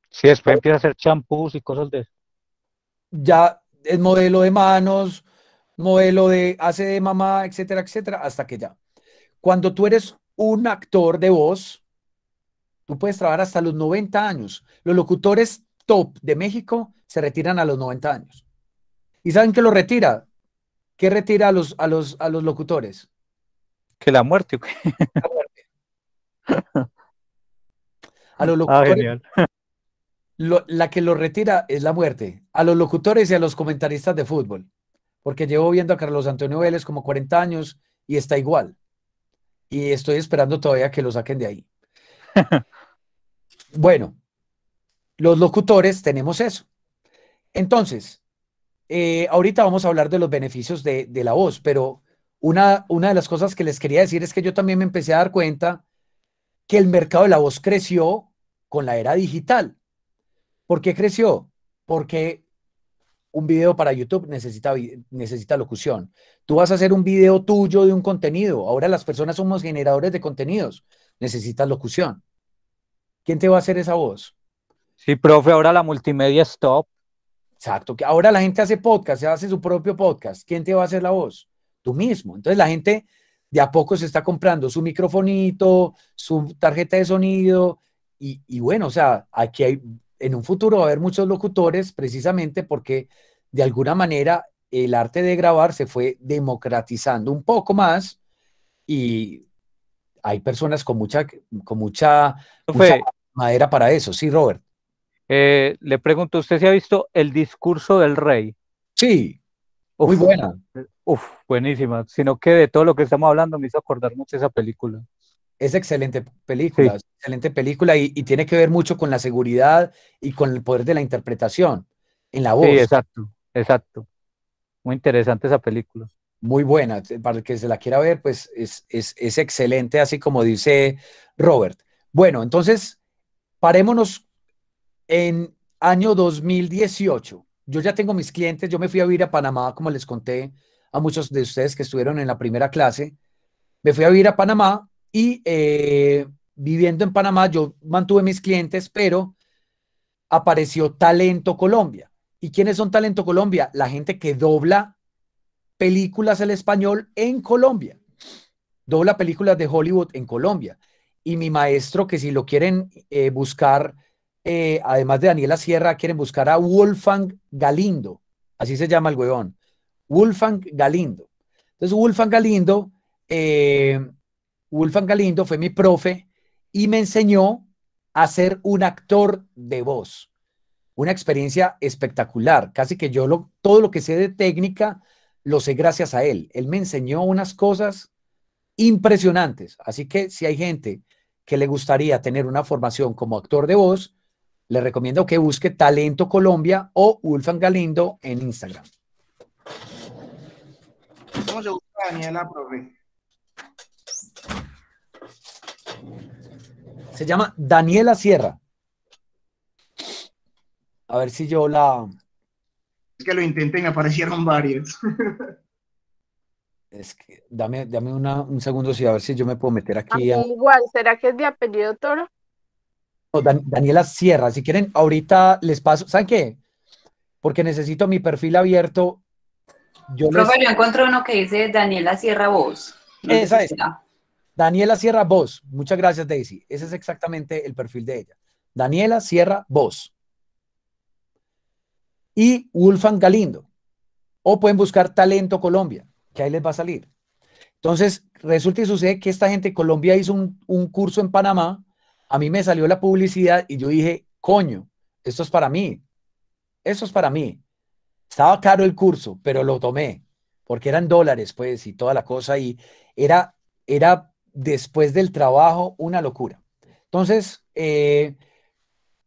Speaker 2: Sí, después empieza a hacer champús y cosas de... Ya es modelo de manos, modelo de hace de mamá, etcétera, etcétera, hasta que ya. Cuando tú eres un actor de voz, tú puedes trabajar hasta los 90 años. Los locutores top de México se retiran a los 90 años. ¿Y saben que lo retira? ¿Qué retira a los, a los, a los locutores?
Speaker 1: Que la muerte. La muerte.
Speaker 2: A los ah, locutores. la que los retira es la muerte. A los locutores y a los comentaristas de fútbol. Porque llevo viendo a Carlos Antonio Vélez como 40 años y está igual. Y estoy esperando todavía que lo saquen de ahí. bueno, los locutores tenemos eso. Entonces, eh, ahorita vamos a hablar de los beneficios de, la voz, pero una, de las cosas que les quería decir es que yo también me empecé a dar cuenta que el mercado de la voz creció con la era digital. ¿Por qué creció? Porque un video para YouTube necesita, necesita locución. Tú vas a hacer un video tuyo de un contenido. Ahora las personas somos generadores de contenidos. Necesitas locución. ¿Quién te va a hacer esa voz? Sí, profe, ahora la multimedia stop. Exacto, que ahora la gente hace podcast, se hace su propio podcast. ¿Quién te va a hacer la voz? Tú mismo. Entonces la gente de a poco se está comprando su microfonito, su tarjeta de sonido y, bueno, o sea, aquí hay, en un futuro va a haber muchos locutores precisamente porque de alguna manera el arte de grabar se fue democratizando un poco más y hay personas con mucha, con mucha, mucha madera para eso, sí, Robert.
Speaker 1: Eh, le pregunto, ¿usted se ha visto El discurso del rey? Sí, muy buena. Uf, buenísima. Sino que
Speaker 2: de todo lo que estamos hablando me hizo acordar mucho esa película. Es excelente película, excelente película y, tiene que ver mucho con la seguridad y con el poder de la interpretación en la voz. Sí, exacto, exacto. Muy interesante esa película. Muy buena, para el que se la quiera ver, pues es, es excelente, así como dice Robert. Bueno, entonces, parémonos en año 2018, yo ya tengo mis clientes, yo me fui a vivir a Panamá, como les conté a muchos de ustedes que estuvieron en la primera clase, me fui a vivir a Panamá y eh, viviendo en Panamá yo mantuve mis clientes, pero apareció Talento Colombia. ¿Y quiénes son Talento Colombia? La gente que dobla películas al español en Colombia. Dobla películas de Hollywood en Colombia. Y mi maestro, que si lo quieren eh, buscar, eh, además de Daniela Sierra, quieren buscar a Wolfgang Galindo, así se llama el huevón, Wolfgang Galindo. Entonces, Wolfgang Galindo, eh, Galindo fue mi profe y me enseñó a ser un actor de voz. Una experiencia espectacular, casi que yo lo, todo lo que sé de técnica lo sé gracias a él. Él me enseñó unas cosas impresionantes. Así que si hay gente que le gustaría tener una formación como actor de voz, le recomiendo que busque Talento Colombia o Ulfan Galindo en Instagram.
Speaker 3: ¿Cómo se busca Daniela, profe? Se llama
Speaker 2: Daniela Sierra. A ver
Speaker 3: si yo la... Es que lo intenten, aparecieron varios.
Speaker 2: Es que dame, dame un segundo, a ver si yo me puedo meter aquí.
Speaker 1: Igual, ¿será que es de apellido Toro?
Speaker 2: Daniela Sierra, si quieren, ahorita les paso, ¿saben qué? Porque necesito mi perfil abierto. Yo yo
Speaker 1: encuentro uno que dice Daniela Sierra
Speaker 2: Voz. Esa es. Daniela Sierra Voz. Muchas gracias, Daisy. Ese es exactamente el perfil de ella. Daniela Sierra Voz. Y Wolfgang Galindo. O pueden buscar Talento Colombia, que ahí les va a salir. Entonces, resulta y sucede que esta gente, Colombia hizo un curso en Panamá a mí me salió la publicidad y yo dije, coño, esto es para mí. esto es para mí. Estaba caro el curso, pero lo tomé, porque eran dólares, pues, y toda la cosa, y era, era después del trabajo una locura. Entonces, eh,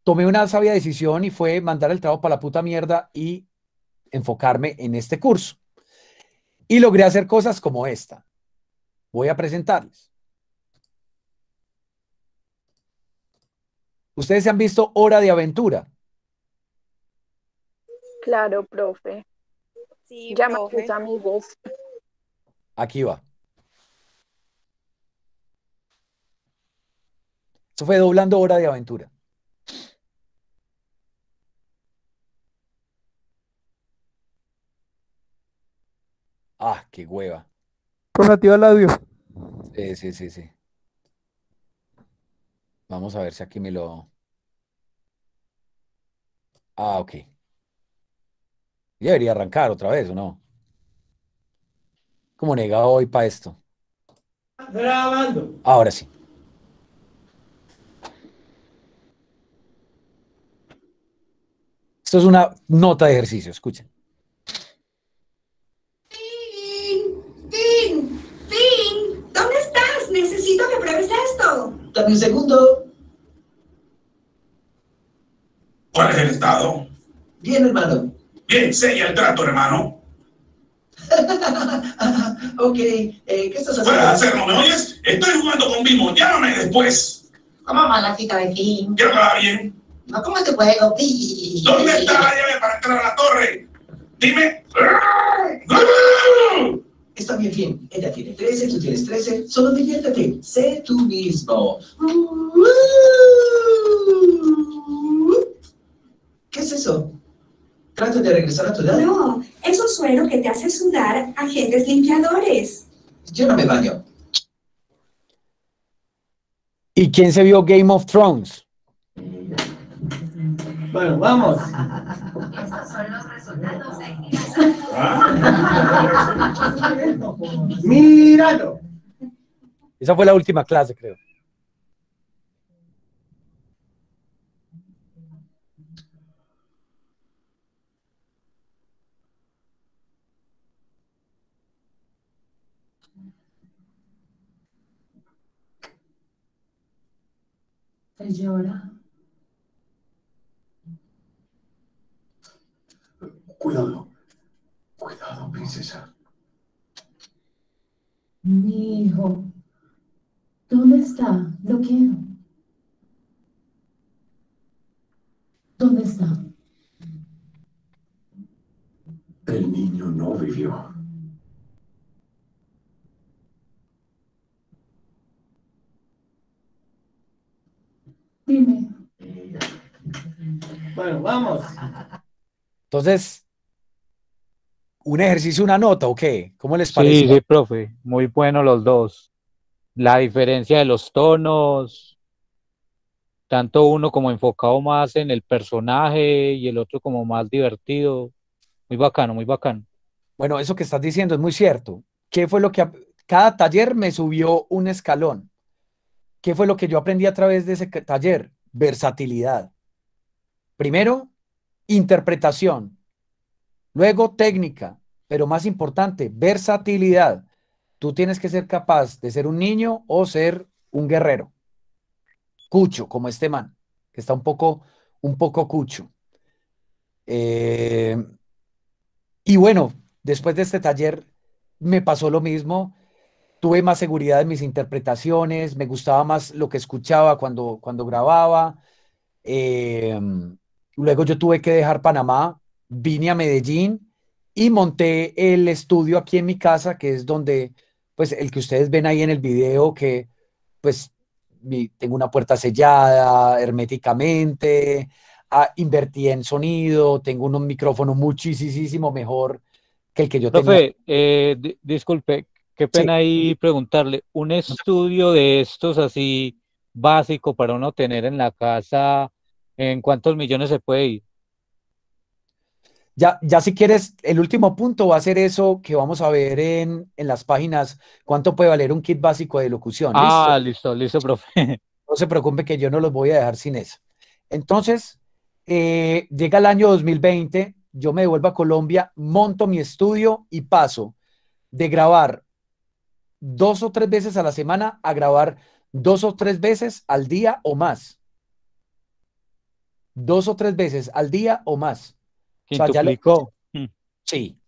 Speaker 2: tomé una sabia decisión y fue mandar el trabajo para la puta mierda y enfocarme en este curso. Y logré hacer cosas como esta. Voy a presentarles. ¿Ustedes se han visto Hora de Aventura?
Speaker 1: Claro, profe. Sí, Llama a tus amigos.
Speaker 2: Aquí va. Esto fue doblando Hora de Aventura. Ah, qué hueva.
Speaker 1: Con activa el audio.
Speaker 2: Sí, sí, sí, sí. Vamos a ver si aquí me lo... Ah, ok. Debería arrancar otra vez, ¿o no? ¿Cómo negado hoy para esto. Ahora sí. Esto es una nota de ejercicio, escuchen. dame un segundo. ¿Cuál es el estado? Bien, hermano.
Speaker 5: Bien, sella el trato, hermano.
Speaker 2: ok, eh, ¿qué estás haciendo? Puedes hacerlo, ¿me
Speaker 5: oyes? Estoy jugando con Bimo, llámame después. ¿Cómo va la cita de fin. Quiero que va bien. No, ¿cómo te juego? ¿Dónde está la llave para entrar a la
Speaker 4: torre? Dime. Está bien, bien. Ella tiene
Speaker 2: 13, tú tienes 13. Solo diviértete. Sé tú mismo. ¿Qué es eso? ¿Trata de regresar
Speaker 4: a tu edad? No, es un suero que te hace sudar agentes limpiadores.
Speaker 2: Yo no me baño. ¿Y quién se vio Game of Thrones? Bueno, vamos. Estos son los resultados. Míralo. Esa fue la última clase, creo.
Speaker 4: Te llora. Cuidado. Cuidado, princesa. Mi hijo, ¿dónde está? Lo quiero. ¿Dónde está? El niño no vivió.
Speaker 5: Dime. Bueno, vamos.
Speaker 2: Entonces, un ejercicio, una nota o qué? ¿Cómo les parece? Sí, sí, profe, muy
Speaker 1: bueno los dos. La diferencia
Speaker 2: de los tonos,
Speaker 1: tanto uno como enfocado más en el personaje y el otro como más divertido.
Speaker 2: Muy bacano, muy bacano. Bueno, eso que estás diciendo es muy cierto. ¿Qué fue lo que cada taller me subió un escalón? ¿Qué fue lo que yo aprendí a través de ese taller? Versatilidad. Primero, interpretación, Luego técnica, pero más importante, versatilidad. Tú tienes que ser capaz de ser un niño o ser un guerrero. Cucho, como este man, que está un poco, un poco cucho. Eh, y bueno, después de este taller me pasó lo mismo. Tuve más seguridad en mis interpretaciones, me gustaba más lo que escuchaba cuando, cuando grababa. Eh, luego yo tuve que dejar Panamá vine a Medellín y monté el estudio aquí en mi casa, que es donde, pues, el que ustedes ven ahí en el video, que, pues, tengo una puerta sellada herméticamente, ah, invertí en sonido, tengo un, micrófono muchísimo mejor que el que yo tengo.
Speaker 1: Eh, disculpe, qué pena ahí preguntarle, un estudio de estos así básico para uno tener en la casa, ¿en cuántos millones se puede ir?
Speaker 2: Ya, si quieres, el último punto va a ser eso que vamos a ver en, las páginas, cuánto puede valer un kit básico de locución. ¿Listo? Ah,
Speaker 1: listo, listo, profe.
Speaker 2: No se preocupe que yo no los voy a dejar sin eso. Entonces, eh, llega el año 2020, yo me devuelvo a Colombia, monto mi estudio y paso de grabar dos o tres veces a la semana a grabar dos o tres veces al día o más. Dos o tres veces al día o más. Mm. Sí.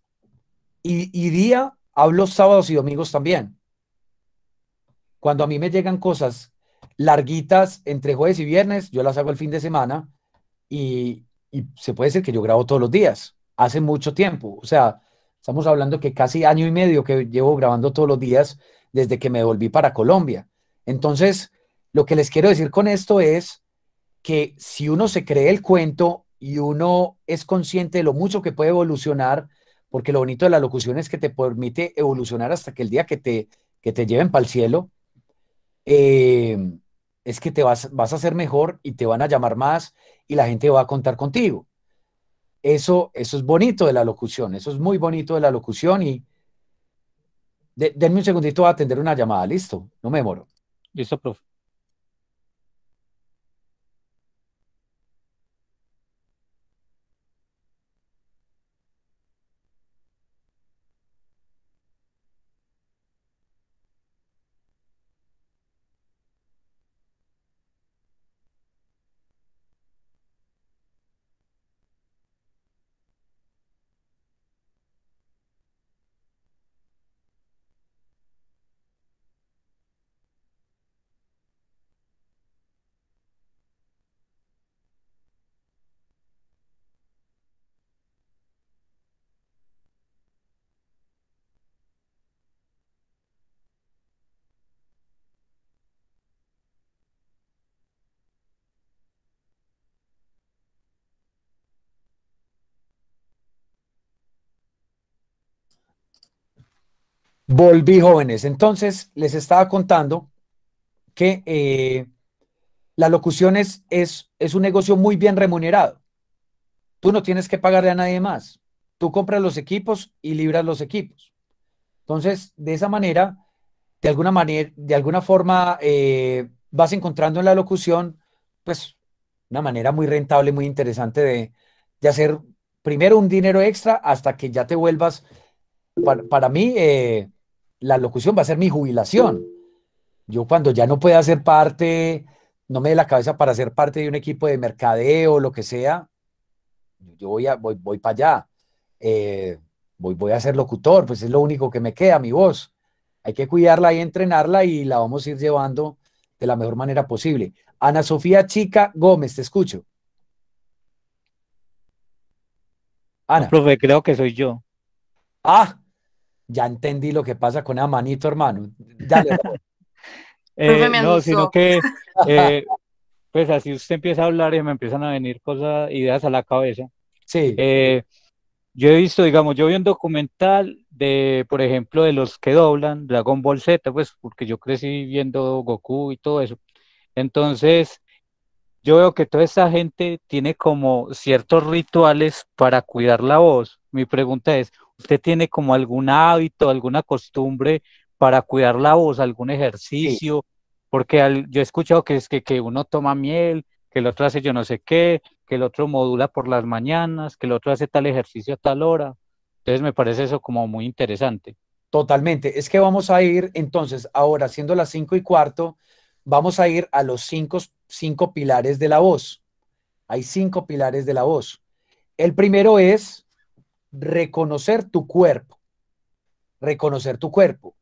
Speaker 2: Y, día hablo sábados y domingos también. Cuando a mí me llegan cosas larguitas entre jueves y viernes, yo las hago el fin de semana y, y se puede decir que yo grabo todos los días, hace mucho tiempo. O sea, estamos hablando que casi año y medio que llevo grabando todos los días desde que me volví para Colombia. Entonces, lo que les quiero decir con esto es que si uno se cree el cuento y uno es consciente de lo mucho que puede evolucionar, porque lo bonito de la locución es que te permite evolucionar hasta que el día que te, te lleven para el cielo, eh, es que te vas, vas a ser mejor y te van a llamar más y la gente va a contar contigo. Eso, eso es bonito de la locución, eso es muy bonito de la locución y denme un segundito a atender una llamada, listo, no me demoro. Listo, profe. Volví jóvenes. Entonces, les estaba contando que eh, la locución es, es, un negocio muy bien remunerado. Tú no tienes que pagarle a nadie más. Tú compras los equipos y libras los equipos. Entonces, de esa manera, de alguna manera, de alguna forma, eh, vas encontrando en la locución, pues, una manera muy rentable, muy interesante de, hacer primero un dinero extra hasta que ya te vuelvas, para, mí, eh, la locución va a ser mi jubilación. Yo cuando ya no pueda ser parte, no me dé la cabeza para ser parte de un equipo de mercadeo o lo que sea, yo voy, a, voy, para allá. Eh, voy, voy a ser locutor, pues es lo único que me queda, mi voz. Hay que cuidarla y entrenarla y la vamos a ir llevando de la mejor manera posible. Ana Sofía Chica Gómez, te escucho. Ana.
Speaker 1: profe, creo que soy yo.
Speaker 2: Ah, ya entendí lo que pasa con esa manito, hermano. Dale. eh, no, sino que, eh, pues
Speaker 1: así usted empieza a hablar y me empiezan a venir cosas, ideas a la cabeza. Sí. Eh, yo he visto, digamos, yo vi un documental de, por ejemplo, de los que doblan Dragon Ball Z, pues porque yo crecí viendo Goku y todo eso. Entonces, yo veo que toda esa gente tiene como ciertos rituales para cuidar la voz. Mi pregunta es, ¿Usted tiene como algún hábito, alguna costumbre para cuidar la voz, algún ejercicio? Porque yo he escuchado que es que, que uno toma miel, que el otro hace yo no sé qué, que el otro modula por las mañanas, que el otro hace tal ejercicio a tal hora. Entonces me parece eso como muy interesante.
Speaker 2: Totalmente. Es que vamos a ir entonces ahora, siendo las cinco y cuarto, vamos a ir a los cinco, cinco pilares de la voz. Hay cinco pilares de la voz. El primero es reconocer tu cuerpo. Reconocer tu cuerpo.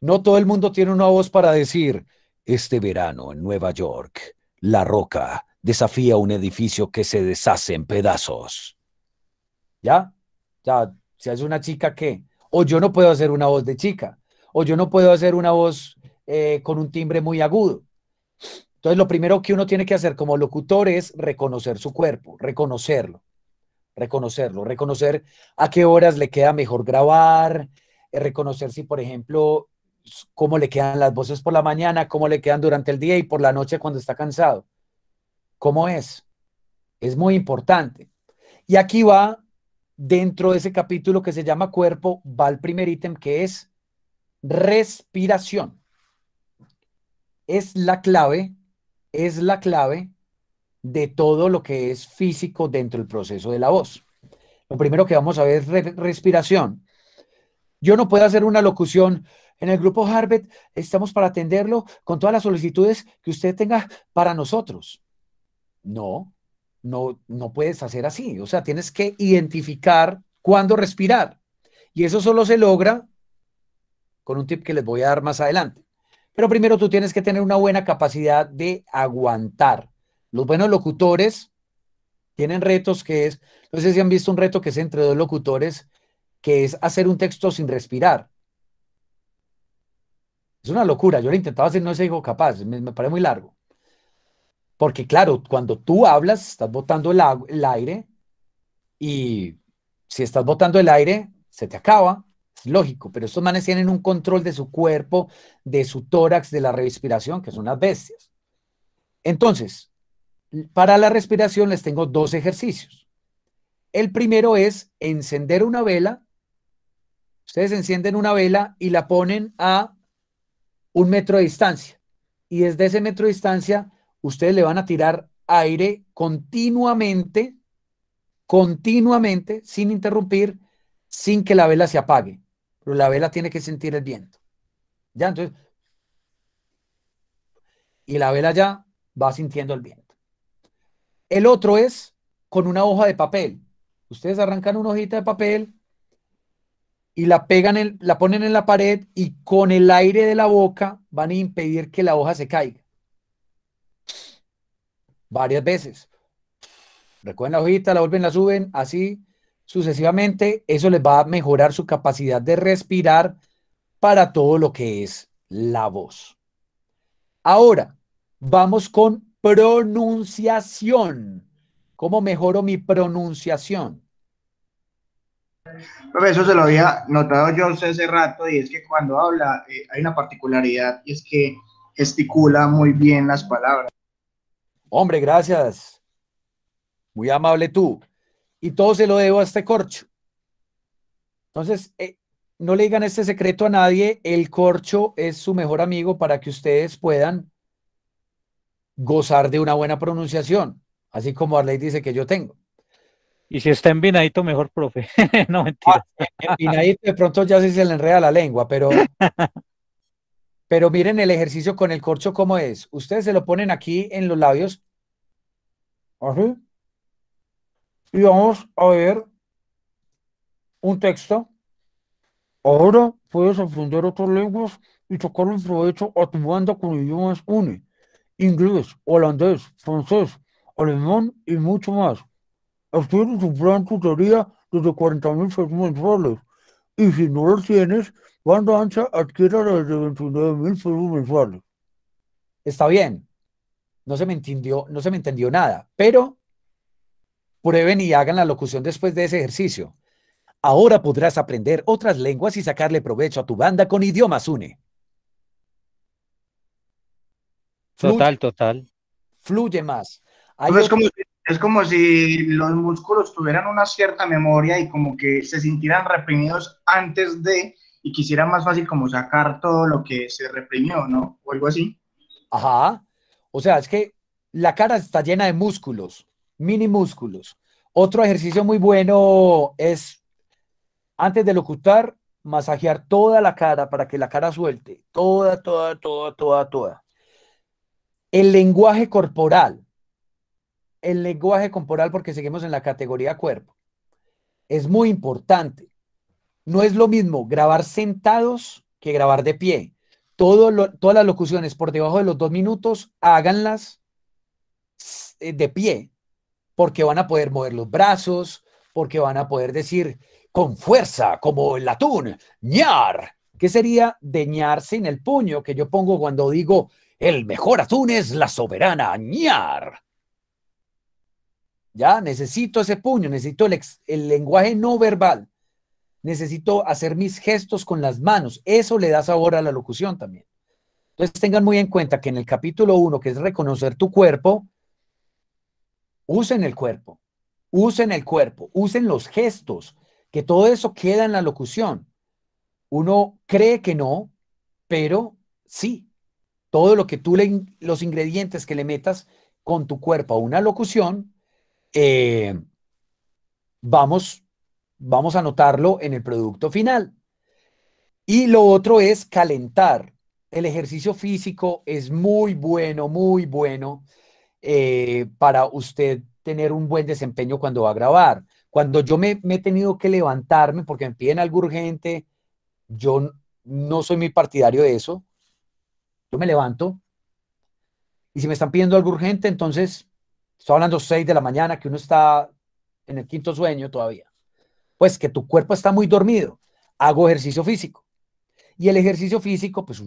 Speaker 2: No todo el mundo tiene una voz para decir, este verano en Nueva York, la roca desafía un edificio que se deshace en pedazos. ¿Ya? Ya, si es una chica que, o yo no puedo hacer una voz de chica, o yo no puedo hacer una voz eh, con un timbre muy agudo. Entonces, lo primero que uno tiene que hacer como locutor es reconocer su cuerpo, reconocerlo reconocerlo, reconocer a qué horas le queda mejor grabar, eh, reconocer si, por ejemplo, cómo le quedan las voces por la mañana, cómo le quedan durante el día y por la noche cuando está cansado. ¿Cómo es? Es muy importante. Y aquí va, dentro de ese capítulo que se llama cuerpo, va el primer ítem que es respiración. Es la clave, es la clave de todo lo que es físico dentro del proceso de la voz. Lo primero que vamos a ver es respiración. Yo no puedo hacer una locución. En el grupo Harvard estamos para atenderlo con todas las solicitudes que usted tenga para nosotros. No, no, no puedes hacer así. O sea, tienes que identificar cuándo respirar. Y eso solo se logra con un tip que les voy a dar más adelante. Pero primero tú tienes que tener una buena capacidad de aguantar. Los buenos locutores tienen retos que es, no sé si han visto un reto que es entre dos locutores, que es hacer un texto sin respirar. Es una locura, yo lo intentaba hacer, no se dijo capaz, me, parece muy largo. Porque claro, cuando tú hablas, estás botando el, aire y si estás botando el aire, se te acaba, es lógico, pero estos manes tienen un control de su cuerpo, de su tórax, de la respiración, que son unas bestias. Entonces, para la respiración les tengo dos ejercicios. El primero es encender una vela. Ustedes encienden una vela y la ponen a un metro de distancia. Y desde ese metro de distancia, ustedes le van a tirar aire continuamente, continuamente, sin interrumpir, sin que la vela se apague. Pero la vela tiene que sentir el viento. Ya, entonces. Y la vela ya va sintiendo el viento. El otro es con una hoja de papel. Ustedes arrancan una hojita de papel y la pegan, en, la ponen en la pared y con el aire de la boca van a impedir que la hoja se caiga. Varias veces. Recuerden la hojita, la vuelven, la suben, así sucesivamente. Eso les va a mejorar su capacidad de respirar para todo lo que es la voz. Ahora, vamos con pronunciación. ¿Cómo mejoro mi pronunciación?
Speaker 3: Eso se lo había notado yo hace rato y es que cuando habla eh, hay una particularidad y es que gesticula muy bien las palabras. Hombre,
Speaker 2: gracias. Muy amable tú. Y todo se lo debo a este corcho. Entonces, eh, no le digan este secreto a nadie. El corcho es su mejor amigo para que ustedes puedan gozar de una buena pronunciación, así como Arley dice que yo tengo. Y si está envinadito, mejor, profe. no mentira. Ah, de pronto ya sí se le enreda la lengua, pero, pero miren el ejercicio con el corcho cómo es. Ustedes se lo ponen aquí en los labios. Así. Y vamos a ver un texto. Ahora puedes aprender otras lenguas y tocar un provecho a tu banda con idiomas UNE inglés, holandés, francés, alemán y mucho más. Adquiere su plan tutoría desde 40.000 pesos mensuales. Y si no lo tienes, Banda Ancha adquiera desde 29.000 pesos mensuales. Está bien. No se me entendió, no se me entendió nada, pero prueben y hagan la locución después de ese ejercicio. Ahora podrás aprender otras lenguas y sacarle provecho a tu banda con Idiomas Une. Total, total.
Speaker 3: Fluye más. es, como, es como si los músculos tuvieran una cierta memoria y como que se sintieran reprimidos antes de y quisiera más fácil como sacar todo lo que se reprimió, ¿no? O algo así. Ajá. O sea, es que la cara está
Speaker 2: llena de músculos, mini músculos. Otro ejercicio muy bueno es, antes de locutar, masajear toda la cara para que la cara suelte. Toda, toda, toda, toda, toda. El lenguaje corporal. El lenguaje corporal, porque seguimos en la categoría cuerpo. Es muy importante. No es lo mismo grabar sentados que grabar de pie. todas las locuciones por debajo de los dos minutos, háganlas eh, de pie, porque van a poder mover los brazos, porque van a poder decir con fuerza, como el atún, ñar. ¿Qué sería deñarse en el puño que yo pongo cuando digo el mejor atún es la soberana, ñar. Ya, necesito ese puño, necesito el, lenguaje no verbal, necesito hacer mis gestos con las manos. Eso le da sabor a la locución también. Entonces tengan muy en cuenta que en el capítulo 1, que es reconocer tu cuerpo, usen el cuerpo, usen el cuerpo, usen los gestos, que todo eso queda en la locución. Uno cree que no, pero sí, todo lo que tú le, los ingredientes que le metas con tu cuerpo a una locución, eh, vamos, vamos a notarlo en el producto final. Y lo otro es calentar. El ejercicio físico es muy bueno, muy bueno eh, para usted tener un buen desempeño cuando va a grabar. Cuando yo me, he tenido que levantarme porque me piden algo urgente, yo no soy mi partidario de eso. Yo me levanto y si me están pidiendo algo urgente, entonces estoy hablando 6 de la mañana, que uno está en el quinto sueño todavía. Pues que tu cuerpo está muy dormido. Hago ejercicio físico. Y el ejercicio físico, pues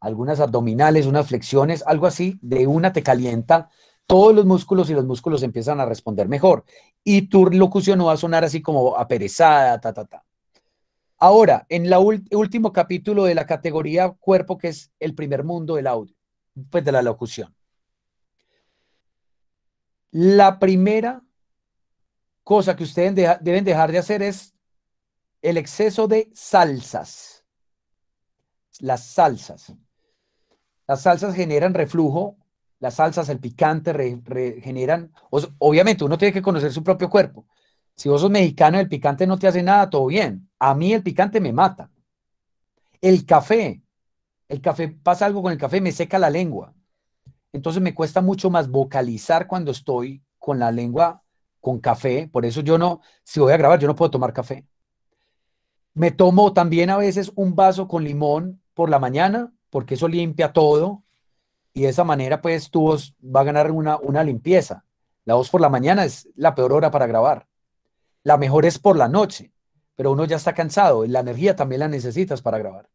Speaker 2: algunas abdominales, unas flexiones, algo así, de una te calienta todos los músculos y los músculos empiezan a responder mejor. Y tu locución no va a sonar así como aperezada, ta, ta, ta. Ahora, en el último capítulo de la categoría cuerpo, que es el primer mundo del audio, pues de la locución. La primera cosa que ustedes deben dejar de hacer es el exceso de salsas. Las salsas. Las salsas generan reflujo, las salsas, el picante, generan... Obviamente, uno tiene que conocer su propio cuerpo. Si vos sos mexicano el picante no te hace nada, todo bien a mí el picante me mata. El café, el café, pasa algo con el café, me seca la lengua. Entonces me cuesta mucho más vocalizar cuando estoy con la lengua, con café. Por eso yo no, si voy a grabar, yo no puedo tomar café. Me tomo también a veces un vaso con limón por la mañana, porque eso limpia todo. Y de esa manera, pues, tu voz va a ganar una, una limpieza. La voz por la mañana es la peor hora para grabar. La mejor es por la noche pero uno ya está cansado, la energía también la necesitas para grabar.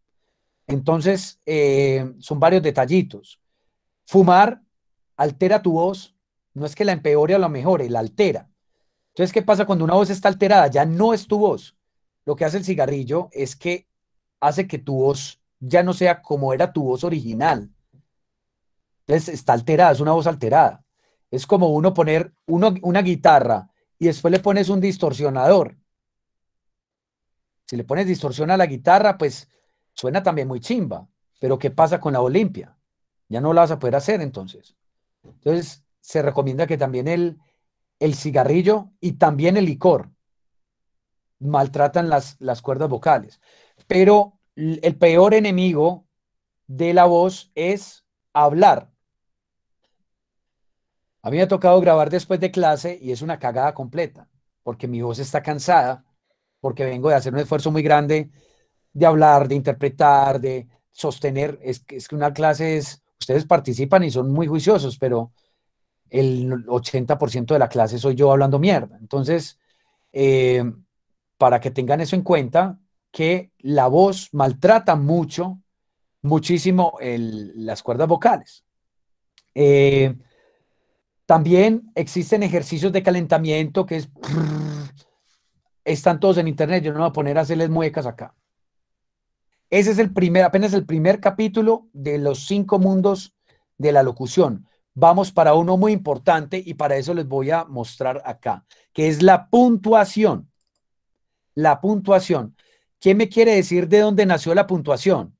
Speaker 2: Entonces, eh, son varios detallitos. Fumar altera tu voz, no es que la empeore o la mejore, la altera. Entonces, ¿qué pasa cuando una voz está alterada? Ya no es tu voz. Lo que hace el cigarrillo es que hace que tu voz ya no sea como era tu voz original. Entonces, está alterada, es una voz alterada. Es como uno poner una guitarra y después le pones un distorsionador si le pones distorsión a la guitarra, pues suena también muy chimba. Pero ¿qué pasa con la Olimpia? Ya no la vas a poder hacer entonces. Entonces, se recomienda que también el, el cigarrillo y también el licor maltratan las, las cuerdas vocales. Pero el peor enemigo de la voz es hablar. A mí me ha tocado grabar después de clase y es una cagada completa, porque mi voz está cansada porque vengo de hacer un esfuerzo muy grande de hablar, de interpretar, de sostener. Es que, una clase es, ustedes participan y son muy juiciosos, pero el 80% de la clase soy yo hablando mierda. Entonces, eh, para que tengan eso en cuenta, que la voz maltrata mucho, muchísimo las cuerdas vocales. Eh, también existen ejercicios de calentamiento que es están todos en internet, yo no me voy a poner a hacerles muecas acá. Ese es el primer, apenas el primer capítulo de los cinco mundos de la locución. Vamos para uno muy importante y para eso les voy a mostrar acá, que es la puntuación. La puntuación. ¿Qué me quiere decir de dónde nació la puntuación?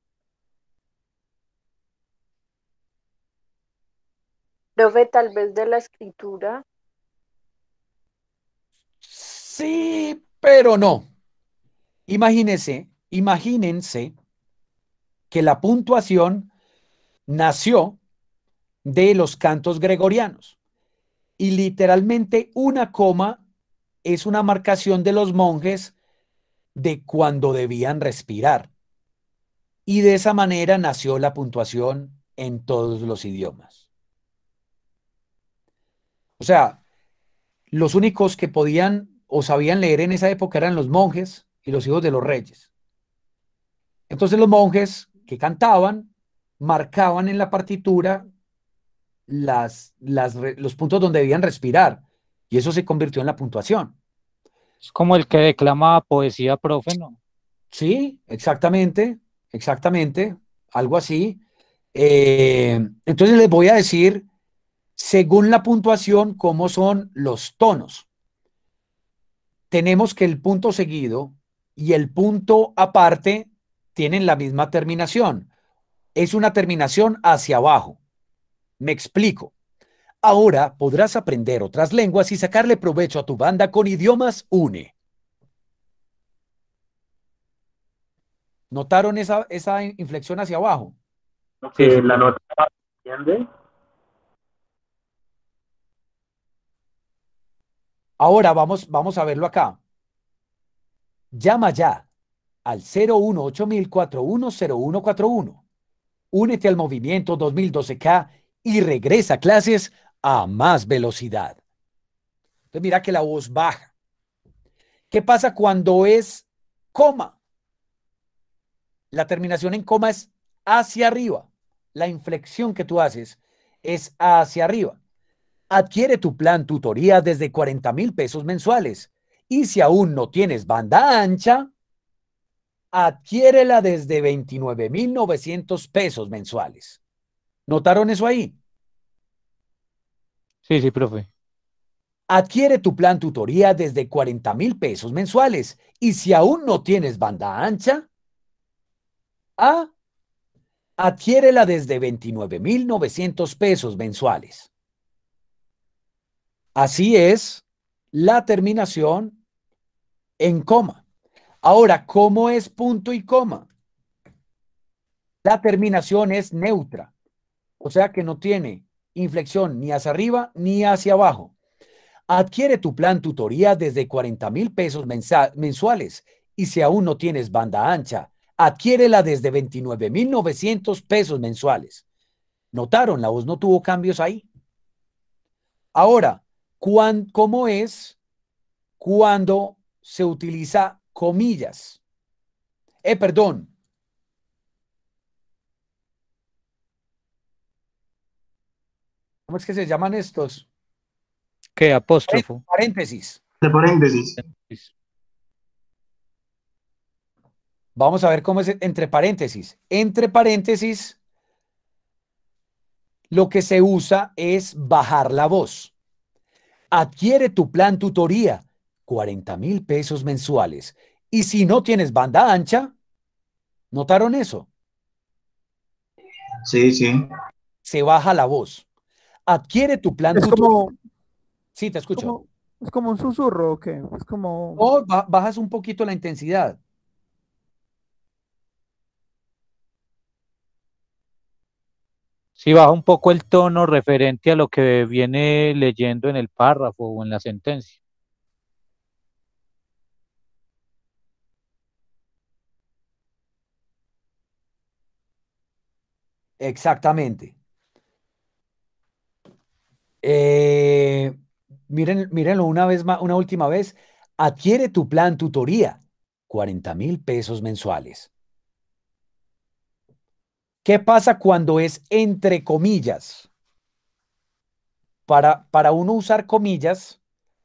Speaker 1: Profe, tal vez de la escritura.
Speaker 2: Sí, pero no. Imagínense, imagínense que la puntuación nació de los cantos gregorianos y literalmente una coma es una marcación de los monjes de cuando debían respirar. Y de esa manera nació la puntuación en todos los idiomas. O sea, los únicos que podían o sabían leer en esa época eran los monjes y los hijos de los reyes. Entonces los monjes que cantaban marcaban en la partitura las, los puntos donde debían respirar y eso se convirtió en la puntuación. Es como el que declama poesía, profe, ¿no? Sí, exactamente, exactamente, algo así. Eh, entonces les voy a decir, según la puntuación, cómo son los tonos tenemos que el punto seguido y el punto aparte tienen la misma terminación. Es una terminación hacia abajo. Me explico. Ahora podrás aprender otras lenguas y sacarle provecho a tu banda con idiomas UNE. ¿Notaron esa, inflexión hacia abajo? Sí, la Ahora vamos, vamos a verlo acá. Llama ya al 018 0141 Únete al movimiento 2012K y regresa a clases a más velocidad. Entonces mira que la voz baja. ¿Qué pasa cuando es coma? La terminación en coma es hacia arriba. La inflexión que tú haces es hacia arriba. Adquiere tu plan tutoría desde 40 mil pesos mensuales. Y si aún no tienes banda ancha, adquiérela desde 29,900 pesos mensuales. ¿Notaron eso ahí? Sí, sí, profe. Adquiere tu plan tutoría desde 40 mil pesos mensuales. Y si aún no tienes banda ancha, ah, Adquiérela desde 29,900 pesos mensuales. Así es la terminación en coma. Ahora, ¿cómo es punto y coma? La terminación es neutra, o sea que no tiene inflexión ni hacia arriba ni hacia abajo. Adquiere tu plan tutoría desde 40 mil pesos mensuales y si aún no tienes banda ancha, adquiérela desde 29 mil 900 pesos mensuales. Notaron, la voz no tuvo cambios ahí. Ahora, cómo es cuando se utiliza comillas. Eh, perdón. ¿Cómo es que se llaman estos? ¿Qué? Apóstrofo. Paréntesis. De paréntesis. Vamos a ver cómo es entre paréntesis. Entre paréntesis, lo que se usa es bajar la voz. Adquiere tu plan tutoría, 40 mil pesos mensuales. Y si no tienes banda ancha, ¿notaron eso?
Speaker 3: Sí, sí.
Speaker 2: Se baja la voz. Adquiere tu plan es tutoría. Como, sí, te escucho.
Speaker 3: es como un susurro, que Es como...
Speaker 2: Oh, bajas un poquito la intensidad.
Speaker 1: si baja un poco el tono referente a lo que viene leyendo en el párrafo o en la sentencia.
Speaker 2: Exactamente. Eh, miren, mírenlo una vez más, una última vez. Adquiere tu plan tutoría, 40 mil pesos mensuales. ¿Qué pasa cuando es entre comillas? Para, para uno usar comillas,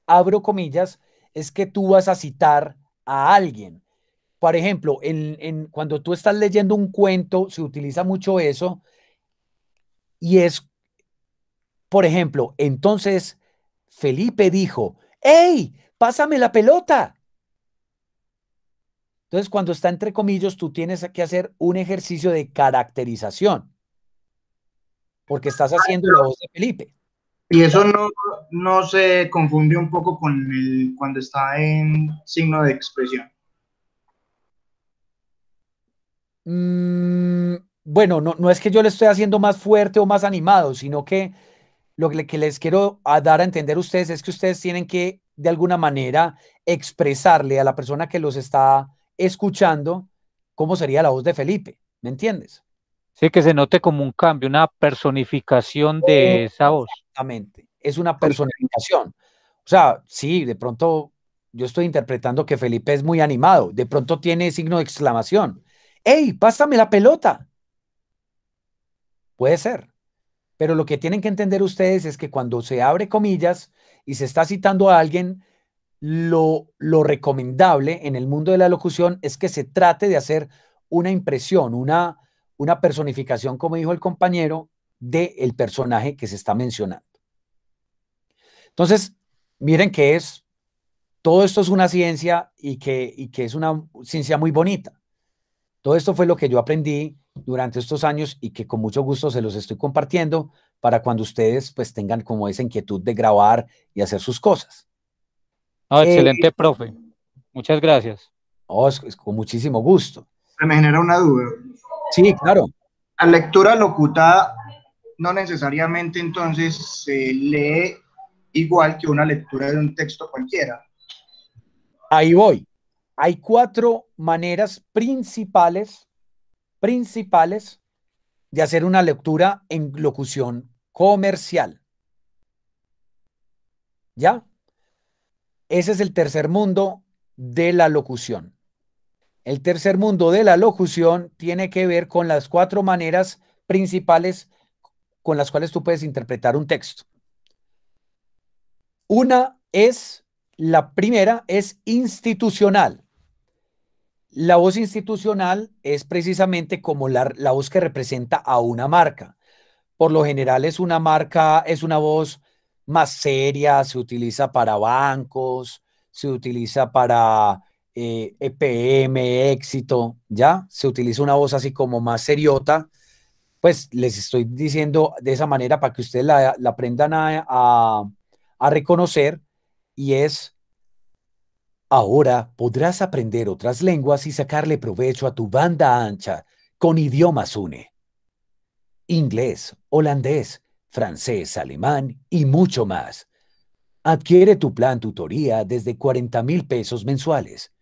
Speaker 2: abro comillas, es que tú vas a citar a alguien. Por ejemplo, en, en, cuando tú estás leyendo un cuento, se utiliza mucho eso. Y es, por ejemplo, entonces Felipe dijo, ¡Ey! Pásame la pelota. Entonces, cuando está entre comillas, tú tienes que hacer un ejercicio de caracterización,
Speaker 3: porque estás ah, haciendo la voz de Felipe. Y eso no, no se confunde un poco con el, cuando está en signo de expresión.
Speaker 2: Mm, bueno, no, es que yo le estoy haciendo más fuerte o más animado, sino que lo que, les quiero ah, dar a entender a ustedes es que ustedes tienen que, de alguna manera, expresarle a la persona que los está escuchando cómo sería la voz de Felipe, ¿me entiendes?
Speaker 1: Sí, que se note como un cambio,
Speaker 2: una personificación de esa voz. Exactamente, es una personificación. O sea, sí, de pronto yo estoy interpretando que Felipe es muy animado, de pronto tiene signo de exclamación. ¡Ey, pásame la pelota! Puede ser. Pero lo que tienen que entender ustedes es que cuando se abre comillas y se está citando a alguien, lo, recomendable en el mundo de la locución es que se trate de hacer una impresión, una, personificación, como dijo el compañero, del personaje que se está mencionando. Entonces, miren que es, todo esto es una ciencia y que, y que es una ciencia muy bonita. Todo esto fue lo que yo aprendí durante estos años y que con mucho gusto se los estoy compartiendo para cuando ustedes pues tengan como esa inquietud de grabar y hacer sus cosas.
Speaker 1: Eh, excelente, profe. Muchas gracias.
Speaker 3: Oh, con muchísimo gusto. se Me genera una duda. Sí, claro. La lectura locutada no necesariamente entonces se lee igual que una lectura de un texto cualquiera. Ahí voy. Hay
Speaker 2: cuatro maneras principales, principales de hacer una lectura en locución comercial. ¿Ya? Ese es el tercer mundo de la locución. El tercer mundo de la locución tiene que ver con las cuatro maneras principales con las cuales tú puedes interpretar un texto. Una es, la primera es institucional. La voz institucional es precisamente como la, voz que representa a una marca. Por lo general es una marca, es una voz más seria, se utiliza para bancos, se utiliza para EPM, eh, e éxito, ¿ya? Se utiliza una voz así como más seriota. Pues les estoy diciendo de esa manera para que ustedes la, aprendan a, a reconocer y es, ahora podrás aprender otras lenguas y sacarle provecho a tu banda ancha con idiomas UNE. Inglés, holandés, francés, alemán y mucho más. Adquiere tu plan tutoría desde 40 mil pesos mensuales.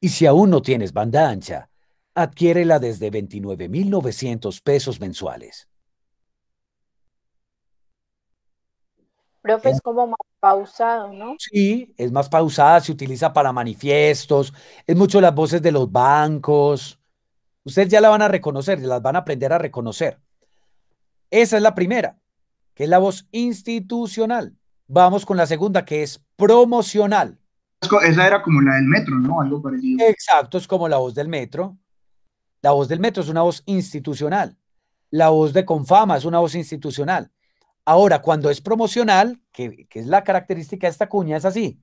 Speaker 2: Y si aún no tienes banda ancha, adquiérela desde mil 29 900 pesos mensuales.
Speaker 1: Profe, es como más pausado, ¿no? Sí,
Speaker 2: es más pausada, se utiliza para manifiestos, es mucho las voces de los bancos. Ustedes ya la van a reconocer, las van a aprender a reconocer. Esa es la primera que es la voz institucional. Vamos con la segunda, que es promocional. Esa era como la del metro, ¿no? Algo parecido. Exacto, es como la voz del metro. La voz del metro es una voz institucional. La voz de Confama es una voz institucional. Ahora, cuando es promocional, que, que es la característica de esta cuña, es así.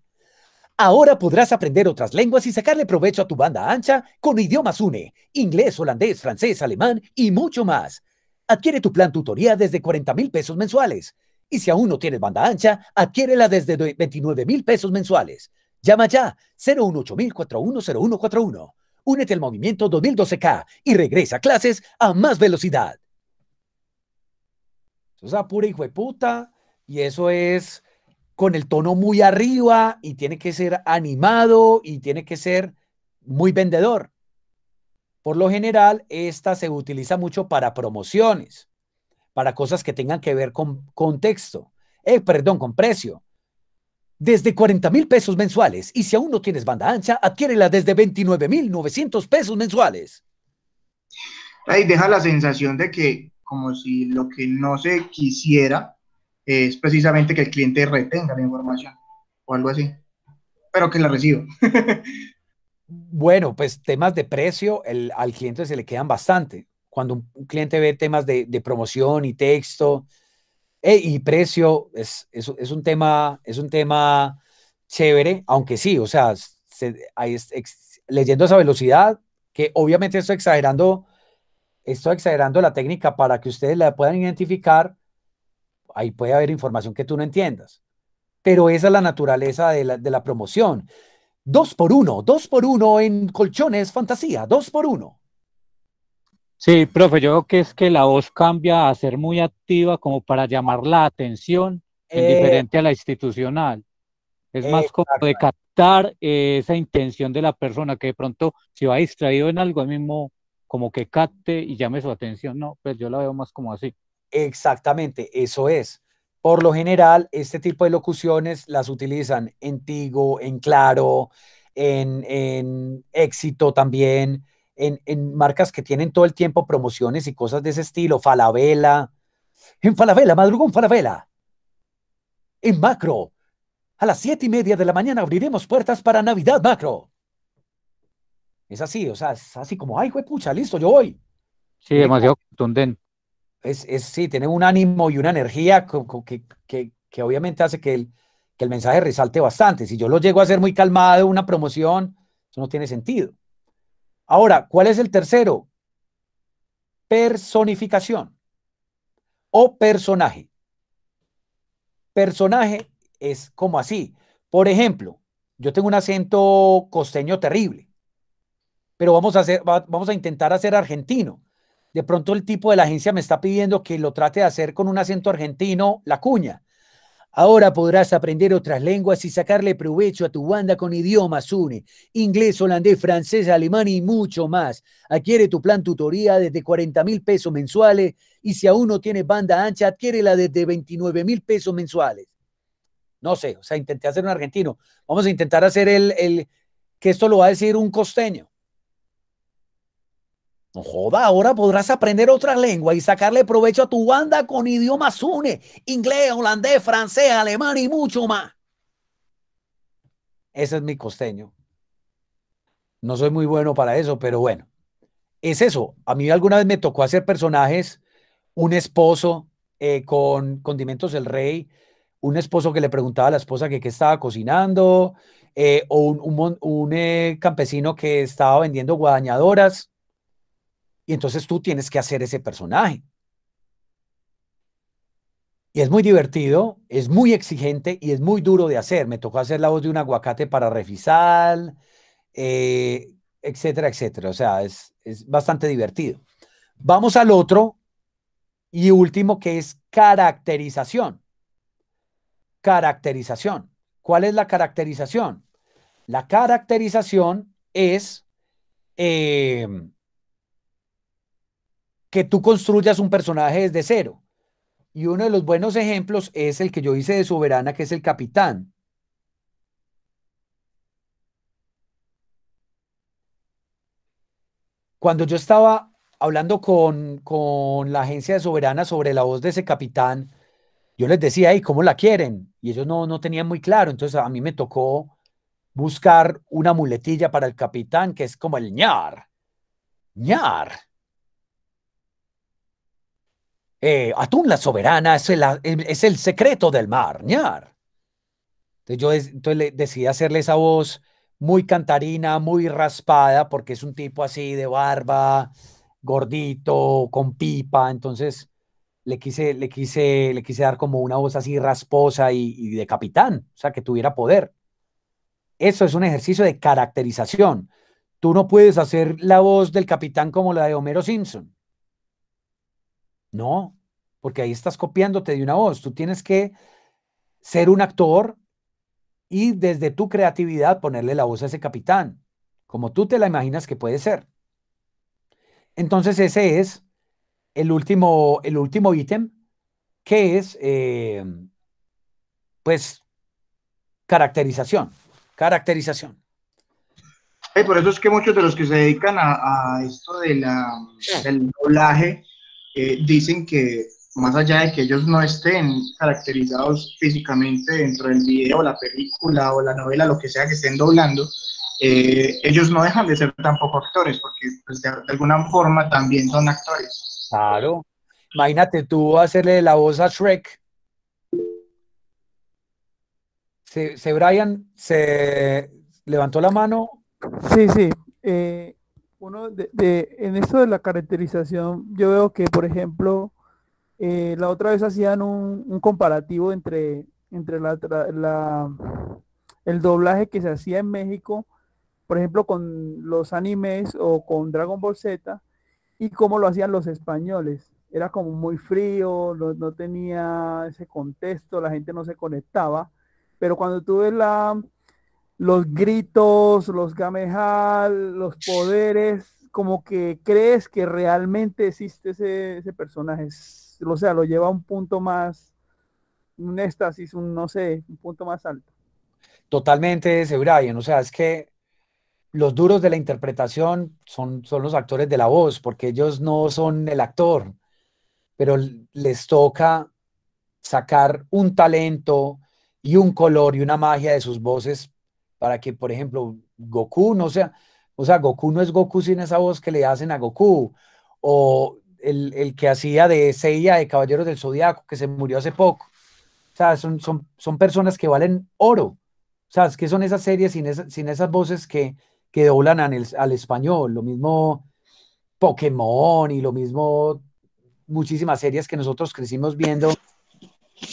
Speaker 2: Ahora podrás aprender otras lenguas y sacarle provecho a tu banda ancha con idiomas UNE, inglés, holandés, francés, alemán y mucho más. Adquiere tu plan tutoría desde 40 mil pesos mensuales. Y si aún no tienes banda ancha, adquiérela desde 29 mil pesos mensuales. Llama ya 018 410141 Únete al movimiento 2012K y regresa a clases a más velocidad. Eso es a hijo de puta y eso es con el tono muy arriba y tiene que ser animado y tiene que ser muy vendedor. Por lo general, esta se utiliza mucho para promociones, para cosas que tengan que ver con contexto, eh, perdón, con precio. Desde 40 mil pesos mensuales. Y si aún no tienes banda ancha, adquiérela desde 29
Speaker 3: mil 900 pesos mensuales. Ahí deja la sensación de que como si lo que no se quisiera es precisamente que el cliente retenga la información o algo así, pero que la reciba.
Speaker 2: Bueno, pues temas de precio al cliente se le quedan bastante. Cuando un, cliente ve temas de, promoción y texto eh, y precio, es, un tema, es un tema chévere, aunque sí, o sea, leyendo a esa velocidad, que obviamente estoy exagerando, estoy exagerando la técnica para que ustedes la puedan identificar, ahí puede haber información que tú no entiendas. Pero esa es la naturaleza de la, de la promoción. Dos por uno, dos por uno en colchones fantasía, dos por uno.
Speaker 1: Sí, profe, yo creo que es que la voz cambia a ser muy activa como para llamar la atención,
Speaker 2: indiferente eh, diferente
Speaker 1: a la institucional. Es más como de captar eh, esa intención de la persona que de pronto se va distraído en algo, mismo como que capte y llame su atención. No, pues yo la veo
Speaker 2: más como así. Exactamente, eso es. Por lo general, este tipo de locuciones las utilizan en Tigo, en Claro, en, Éxito también, en, marcas que tienen todo el tiempo promociones y cosas de ese estilo. Falabella. En Falabella, madrugón Falabella. En Macro. A las siete y media de la mañana abriremos puertas para Navidad Macro. Es así, o sea, es así como, ay, güey, pucha, listo, yo voy.
Speaker 1: Sí, demasiado contundente
Speaker 2: es, sí, tiene un ánimo y una energía que, obviamente hace que el, el, mensaje resalte bastante. Si yo lo llego a hacer muy calmado, una promoción, eso no tiene sentido. Ahora, ¿cuál es el tercero? Personificación o personaje. Personaje es como así. Por ejemplo, yo tengo un acento costeño terrible, pero vamos a, hacer, vamos a intentar hacer argentino de pronto el tipo de la agencia me está pidiendo que lo trate de hacer con un acento argentino, la cuña. Ahora podrás aprender otras lenguas y sacarle provecho a tu banda con idiomas UNE, inglés, holandés, francés, alemán y mucho más. Adquiere tu plan tutoría desde 40 mil pesos mensuales y si aún no tienes banda ancha, adquiere la desde 29 mil pesos mensuales. No sé, o sea, intenté hacer un argentino. Vamos a intentar hacer el, el que esto lo va a decir un costeño joda, ahora podrás aprender otra lengua y sacarle provecho a tu banda con idiomas une, inglés, holandés, francés, alemán y mucho más. Ese es mi costeño. No soy muy bueno para eso, pero bueno, es eso. A mí alguna vez me tocó hacer personajes, un esposo eh, con condimentos el rey, un esposo que le preguntaba a la esposa que qué estaba cocinando, eh, o un, eh, campesino que estaba vendiendo guadañadoras y entonces tú tienes que hacer ese personaje. Y es muy divertido, es muy exigente y es muy duro de hacer. Me tocó hacer la voz de un aguacate para refisal, eh, etcétera, etcétera. O sea, es, es bastante divertido. Vamos al otro y último que es caracterización. Caracterización. ¿Cuál es la caracterización? La caracterización es eh, que tú construyas un personaje desde cero. Y uno de los buenos ejemplos es el que yo hice de Soberana, que es el capitán. Cuando yo estaba hablando con, la agencia de Soberana sobre la voz de ese capitán, yo les decía, ¿y cómo la quieren? Y ellos no, no tenían muy claro. Entonces a mí me tocó buscar una muletilla para el capitán, que es como el ñar. ñar. Eh, atún la soberana es el, es el secreto del mar, Entonces yo entonces decidí hacerle esa voz muy cantarina, muy raspada, porque es un tipo así de barba, gordito, con pipa, entonces le quise, le quise, le quise dar como una voz así rasposa y de capitán, o sea, que tuviera poder. Eso es un ejercicio de caracterización. Tú no puedes hacer la voz del capitán como la de Homero Simpson no, porque ahí estás copiándote de una voz. Tú tienes que ser un actor y desde tu creatividad ponerle la voz a ese capitán, como tú te la imaginas que puede ser. Entonces ese es el último, el último ítem, que es, eh, pues, caracterización, caracterización. por eso es que muchos
Speaker 3: de los que se dedican a, esto de la, del doblaje eh, dicen que más allá de que ellos no estén caracterizados físicamente dentro del video, la película o la novela, lo que sea que estén doblando, eh, ellos no dejan de ser tampoco actores, porque pues, de, alguna forma también son actores. Claro.
Speaker 2: Imagínate tú hacerle la voz a Shrek. ¿Se, Brian se levantó la mano? Sí, sí.
Speaker 1: Eh, uno de, en esto de la caracterización, yo veo que, por ejemplo, eh, la otra vez hacían un, comparativo entre, entre la, la, el doblaje que se hacía en México, por ejemplo, con los animes o con Dragon Ball Z, y cómo lo hacían los españoles. Era como
Speaker 5: muy frío, no tenía ese contexto, la gente no se conectaba, pero cuando tuve la los gritos, los gamejal,
Speaker 1: los poderes, como que crees que realmente existe ese, personaje. O sea, lo lleva a un punto más, un éxtasis, un no sé, un punto
Speaker 3: más alto.
Speaker 2: Totalmente ese, Brian. O sea, es que los duros de la interpretación son, son los actores de la voz, porque ellos no son el actor, pero les toca sacar un talento y un color y una magia de sus voces para que, por ejemplo, Goku no sea, o sea, Goku no es Goku sin esa voz que le hacen a Goku, o el, que hacía de Seiya de Caballeros del Zodiaco, que se murió hace poco. O sea, son, son, personas que valen oro. O sea, es que son esas series sin, esas voces que, que doblan al, español. Lo mismo Pokémon y lo mismo muchísimas series que nosotros crecimos viendo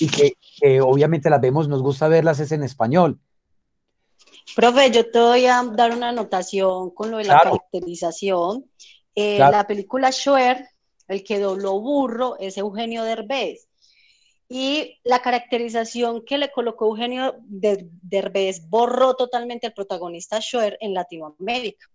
Speaker 2: y que obviamente las vemos, nos gusta verlas es en español,
Speaker 1: Profe, yo te voy a dar una anotación con lo de la caracterización. Eh, la película Schwer, el que dobló burro, es Eugenio Derbez. Y la caracterización que le colocó Eugenio Derbez borró totalmente al protagonista Schwer en Latinoamérica,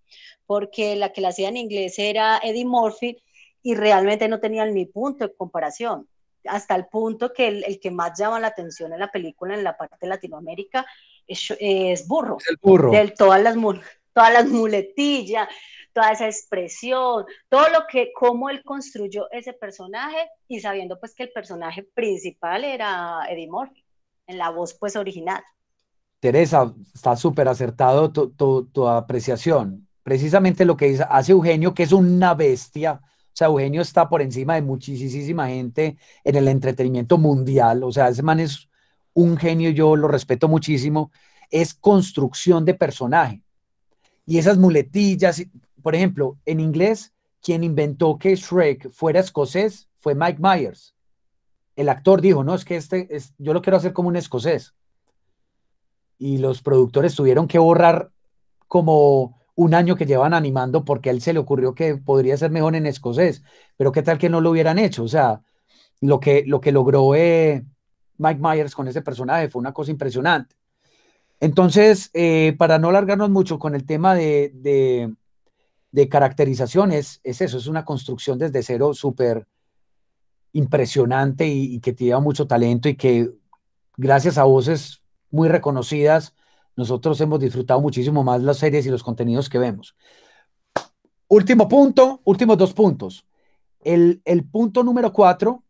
Speaker 1: porque la que la hacía en inglés era Eddie Murphy y realmente no tenía ni punto de comparación hasta el punto que el, el, que más llama la atención en la película en la parte de Latinoamérica es, burro. el burro. todas las, todas las muletillas, toda esa expresión, todo lo que, cómo él construyó ese personaje y sabiendo pues que el personaje principal era Eddie Murphy, en la voz pues original.
Speaker 2: Teresa, está súper acertado tu, apreciación. Precisamente lo que dice, hace Eugenio, que es una bestia. O sea, Eugenio está por encima de muchísima gente en el entretenimiento mundial. O sea, ese man es un genio, yo lo respeto muchísimo, es construcción de personaje. Y esas muletillas, por ejemplo, en inglés, quien inventó que Shrek fuera escocés fue Mike Myers. El actor dijo, no, es que este, yo lo quiero hacer como un escocés. Y los productores tuvieron que borrar como un año que llevan animando porque a él se le ocurrió que podría ser mejor en escocés. Pero qué tal que no lo hubieran hecho. O sea, lo que, lo que logró eh, Mike Myers con ese personaje, fue una cosa impresionante. Entonces, eh, para no alargarnos mucho con el tema de, de, caracterizaciones, es eso, es una construcción desde cero súper impresionante y, que tiene mucho talento y que gracias a voces muy reconocidas, nosotros hemos disfrutado muchísimo más las series y los contenidos que vemos. Último punto, últimos dos puntos. El, el punto número cuatro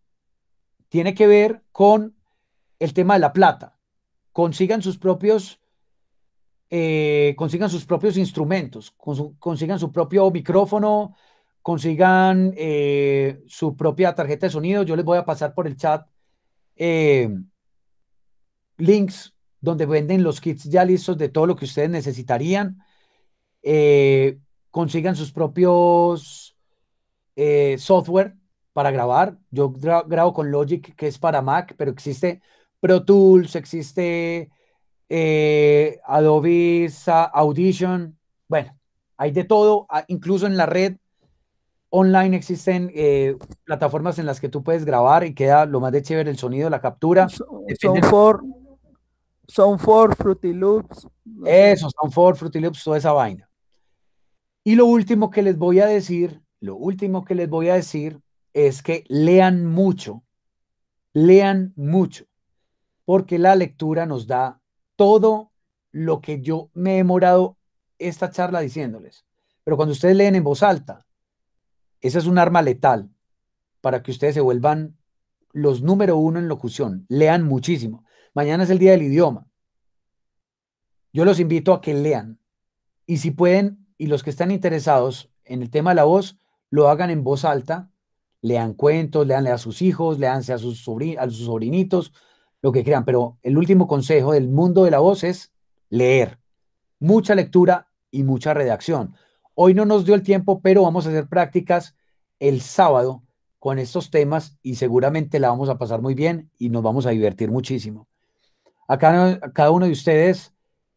Speaker 2: tiene que ver con el tema de la plata. Consigan sus propios, eh, consigan sus propios instrumentos, consigan su propio micrófono, consigan eh, su propia tarjeta de sonido. Yo les voy a pasar por el chat eh, links donde venden los kits ya listos de todo lo que ustedes necesitarían. consigan sus propios software para grabar. Yo grabo con Logic, que es para Mac, pero existe Pro Tools, existe eh, Adobe Audition, bueno, hay de todo, incluso en la red online existen eh, plataformas en las que tú puedes grabar y queda lo más de chévere el sonido, la captura. Son for, son Fruity Loops. Eso, son for Fruity Loops, toda esa vaina. Y lo último que les voy a decir, lo último que les voy a decir es que lean mucho, lean mucho porque la lectura nos da todo lo que yo me he morado esta charla diciéndoles. Pero cuando ustedes leen en voz alta, esa es un arma letal para que ustedes se vuelvan los número uno en locución. Lean muchísimo. Mañana es el día del idioma. Yo los invito a que lean. Y si pueden, y los que están interesados en el tema de la voz, lo hagan en voz alta. Lean cuentos, leanle a sus hijos, leanse a sus, a sus sobrinitos, lo que crean, pero el último consejo del mundo de la voz es leer. Mucha lectura y mucha redacción. Hoy no nos dio el tiempo, pero vamos a hacer prácticas el sábado con estos temas y seguramente la vamos a pasar muy bien y nos vamos a divertir muchísimo. A cada, uno de ustedes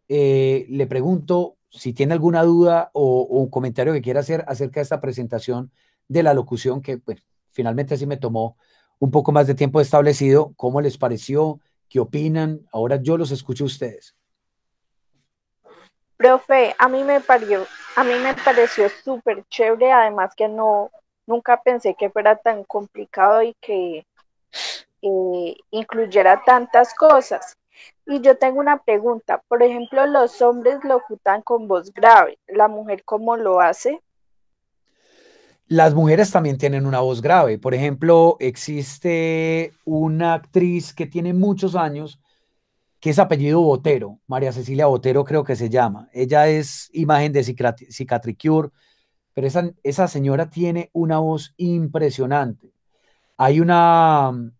Speaker 2: eh, le pregunto si tiene alguna duda o, un comentario que quiera hacer acerca de esta presentación de la locución que pues, finalmente así me tomó un poco más de tiempo establecido, ¿cómo les pareció? ¿Qué opinan? Ahora yo los escucho a
Speaker 3: ustedes.
Speaker 1: Profe, a mí me pareció, a mí me pareció súper chévere, además que no, nunca pensé que fuera tan complicado y que eh, incluyera tantas cosas. Y yo tengo una pregunta, por ejemplo, los hombres lo ocultan con voz grave, ¿la mujer cómo lo
Speaker 2: hace? Las mujeres también tienen una voz grave. Por ejemplo, existe una actriz que tiene muchos años, que es apellido Botero, María Cecilia Botero creo que se llama. Ella es imagen de Cicatricure, pero esa, señora tiene una voz impresionante. Hay una,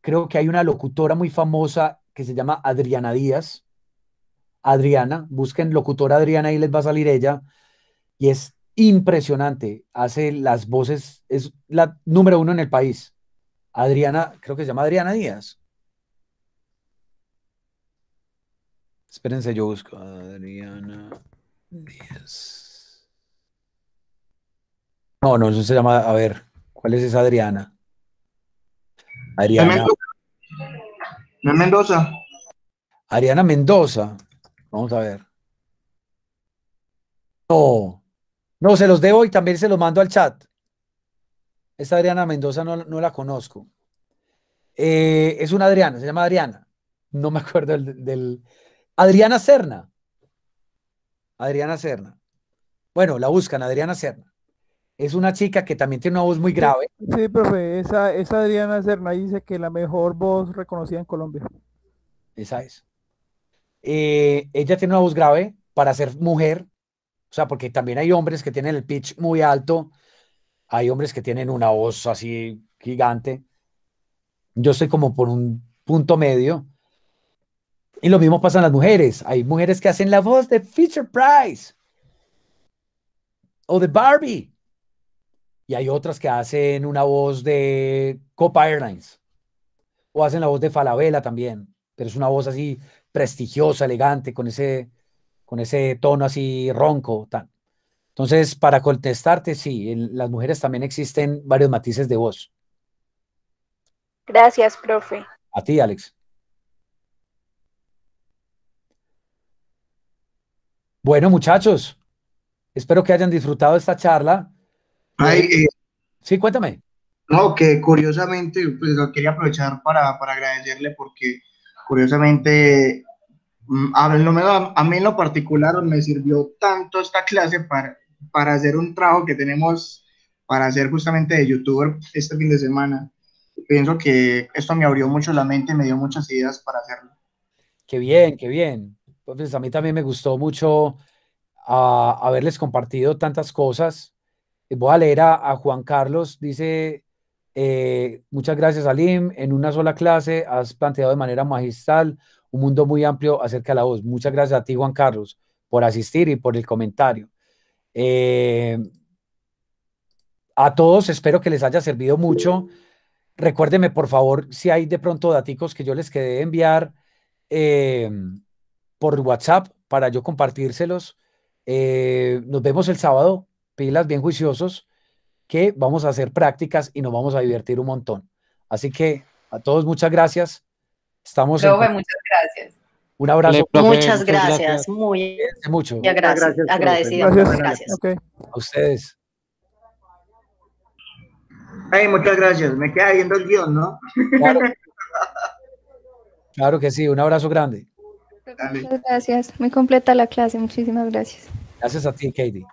Speaker 2: creo que hay una locutora muy famosa que se llama Adriana Díaz. Adriana, busquen locutora Adriana y les va a salir ella. Y es impresionante. Hace las voces, es la número uno en el país. Adriana, creo que se llama Adriana Díaz. Espérense, yo busco Adriana mm. Díaz. No, no, eso se llama, a ver, ¿cuál es esa Adriana? Adriana. Mendoza. Mendoza. Adriana Mendoza. Vamos a ver. No, no, se los debo y también se los mando al chat. Esta Adriana Mendoza no, la conozco. Eh, es una Adriana, se llama Adriana. No me acuerdo del, Adriana Serna. Adriana Serna. Bueno, la buscan, Adriana Serna. Es una chica que también tiene una voz muy grave.
Speaker 3: Sí, profe, esa, Adriana Serna dice que la mejor voz reconocida en Colombia.
Speaker 2: Esa es. Eh, ella tiene una voz grave para ser mujer o sea, porque también hay hombres que tienen el pitch muy alto, hay hombres que tienen una voz así gigante. Yo soy como por un punto medio. Y lo mismo pasa en las mujeres. Hay mujeres que hacen la voz de Fisher Price o de Barbie. Y hay otras que hacen una voz de Copa Airlines. O hacen la voz de Falabella también. Pero es una voz así prestigiosa, elegante, con ese, con ese tono así ronco. Tan. Entonces, para contestarte, sí, en las mujeres también existen varios matices de voz.
Speaker 1: Gracias, profe.
Speaker 2: A ti, Alex. Bueno, muchachos, espero que hayan disfrutado esta charla. Eh, eh. sí, cuéntame. No, que
Speaker 3: curiosamente, pues lo quería aprovechar para, para agradecerle porque curiosamente Mm, a, a mí en lo particular me sirvió tanto esta clase para, para hacer un trabajo que tenemos para hacer justamente de youtuber este fin de semana. Pienso que esto me abrió mucho la mente y me dio muchas ideas para hacerlo.
Speaker 2: Qué bien, qué bien. entonces pues a mí también me gustó mucho haberles compartido tantas cosas. Voy a leer a, Juan Carlos, dice, eh, muchas gracias Alim, en una sola clase has planteado de manera magistral un mundo muy amplio acerca de la voz. Muchas gracias a ti, Juan Carlos, por asistir y por el comentario. Eh, a todos, espero que les haya servido mucho. Recuérdenme, por favor, si hay de pronto daticos que yo les quede enviar eh, por WhatsApp para yo compartírselos. Eh, nos vemos el sábado, pilas bien juiciosos, que vamos a hacer prácticas y nos vamos a divertir un montón. Así que a todos muchas gracias. Estamos muchas gracias. Un abrazo. muchas, gracias, Muy
Speaker 3: muy mucho. Gracias, agradecida. Muchas gracias. A ustedes. muchas gracias. Me queda viendo el guión, ¿no?
Speaker 2: claro que sí. Un abrazo grande. Muchas
Speaker 1: gracias. Muy completa la clase. Muchísimas gracias.
Speaker 2: Gracias a ti, Katie.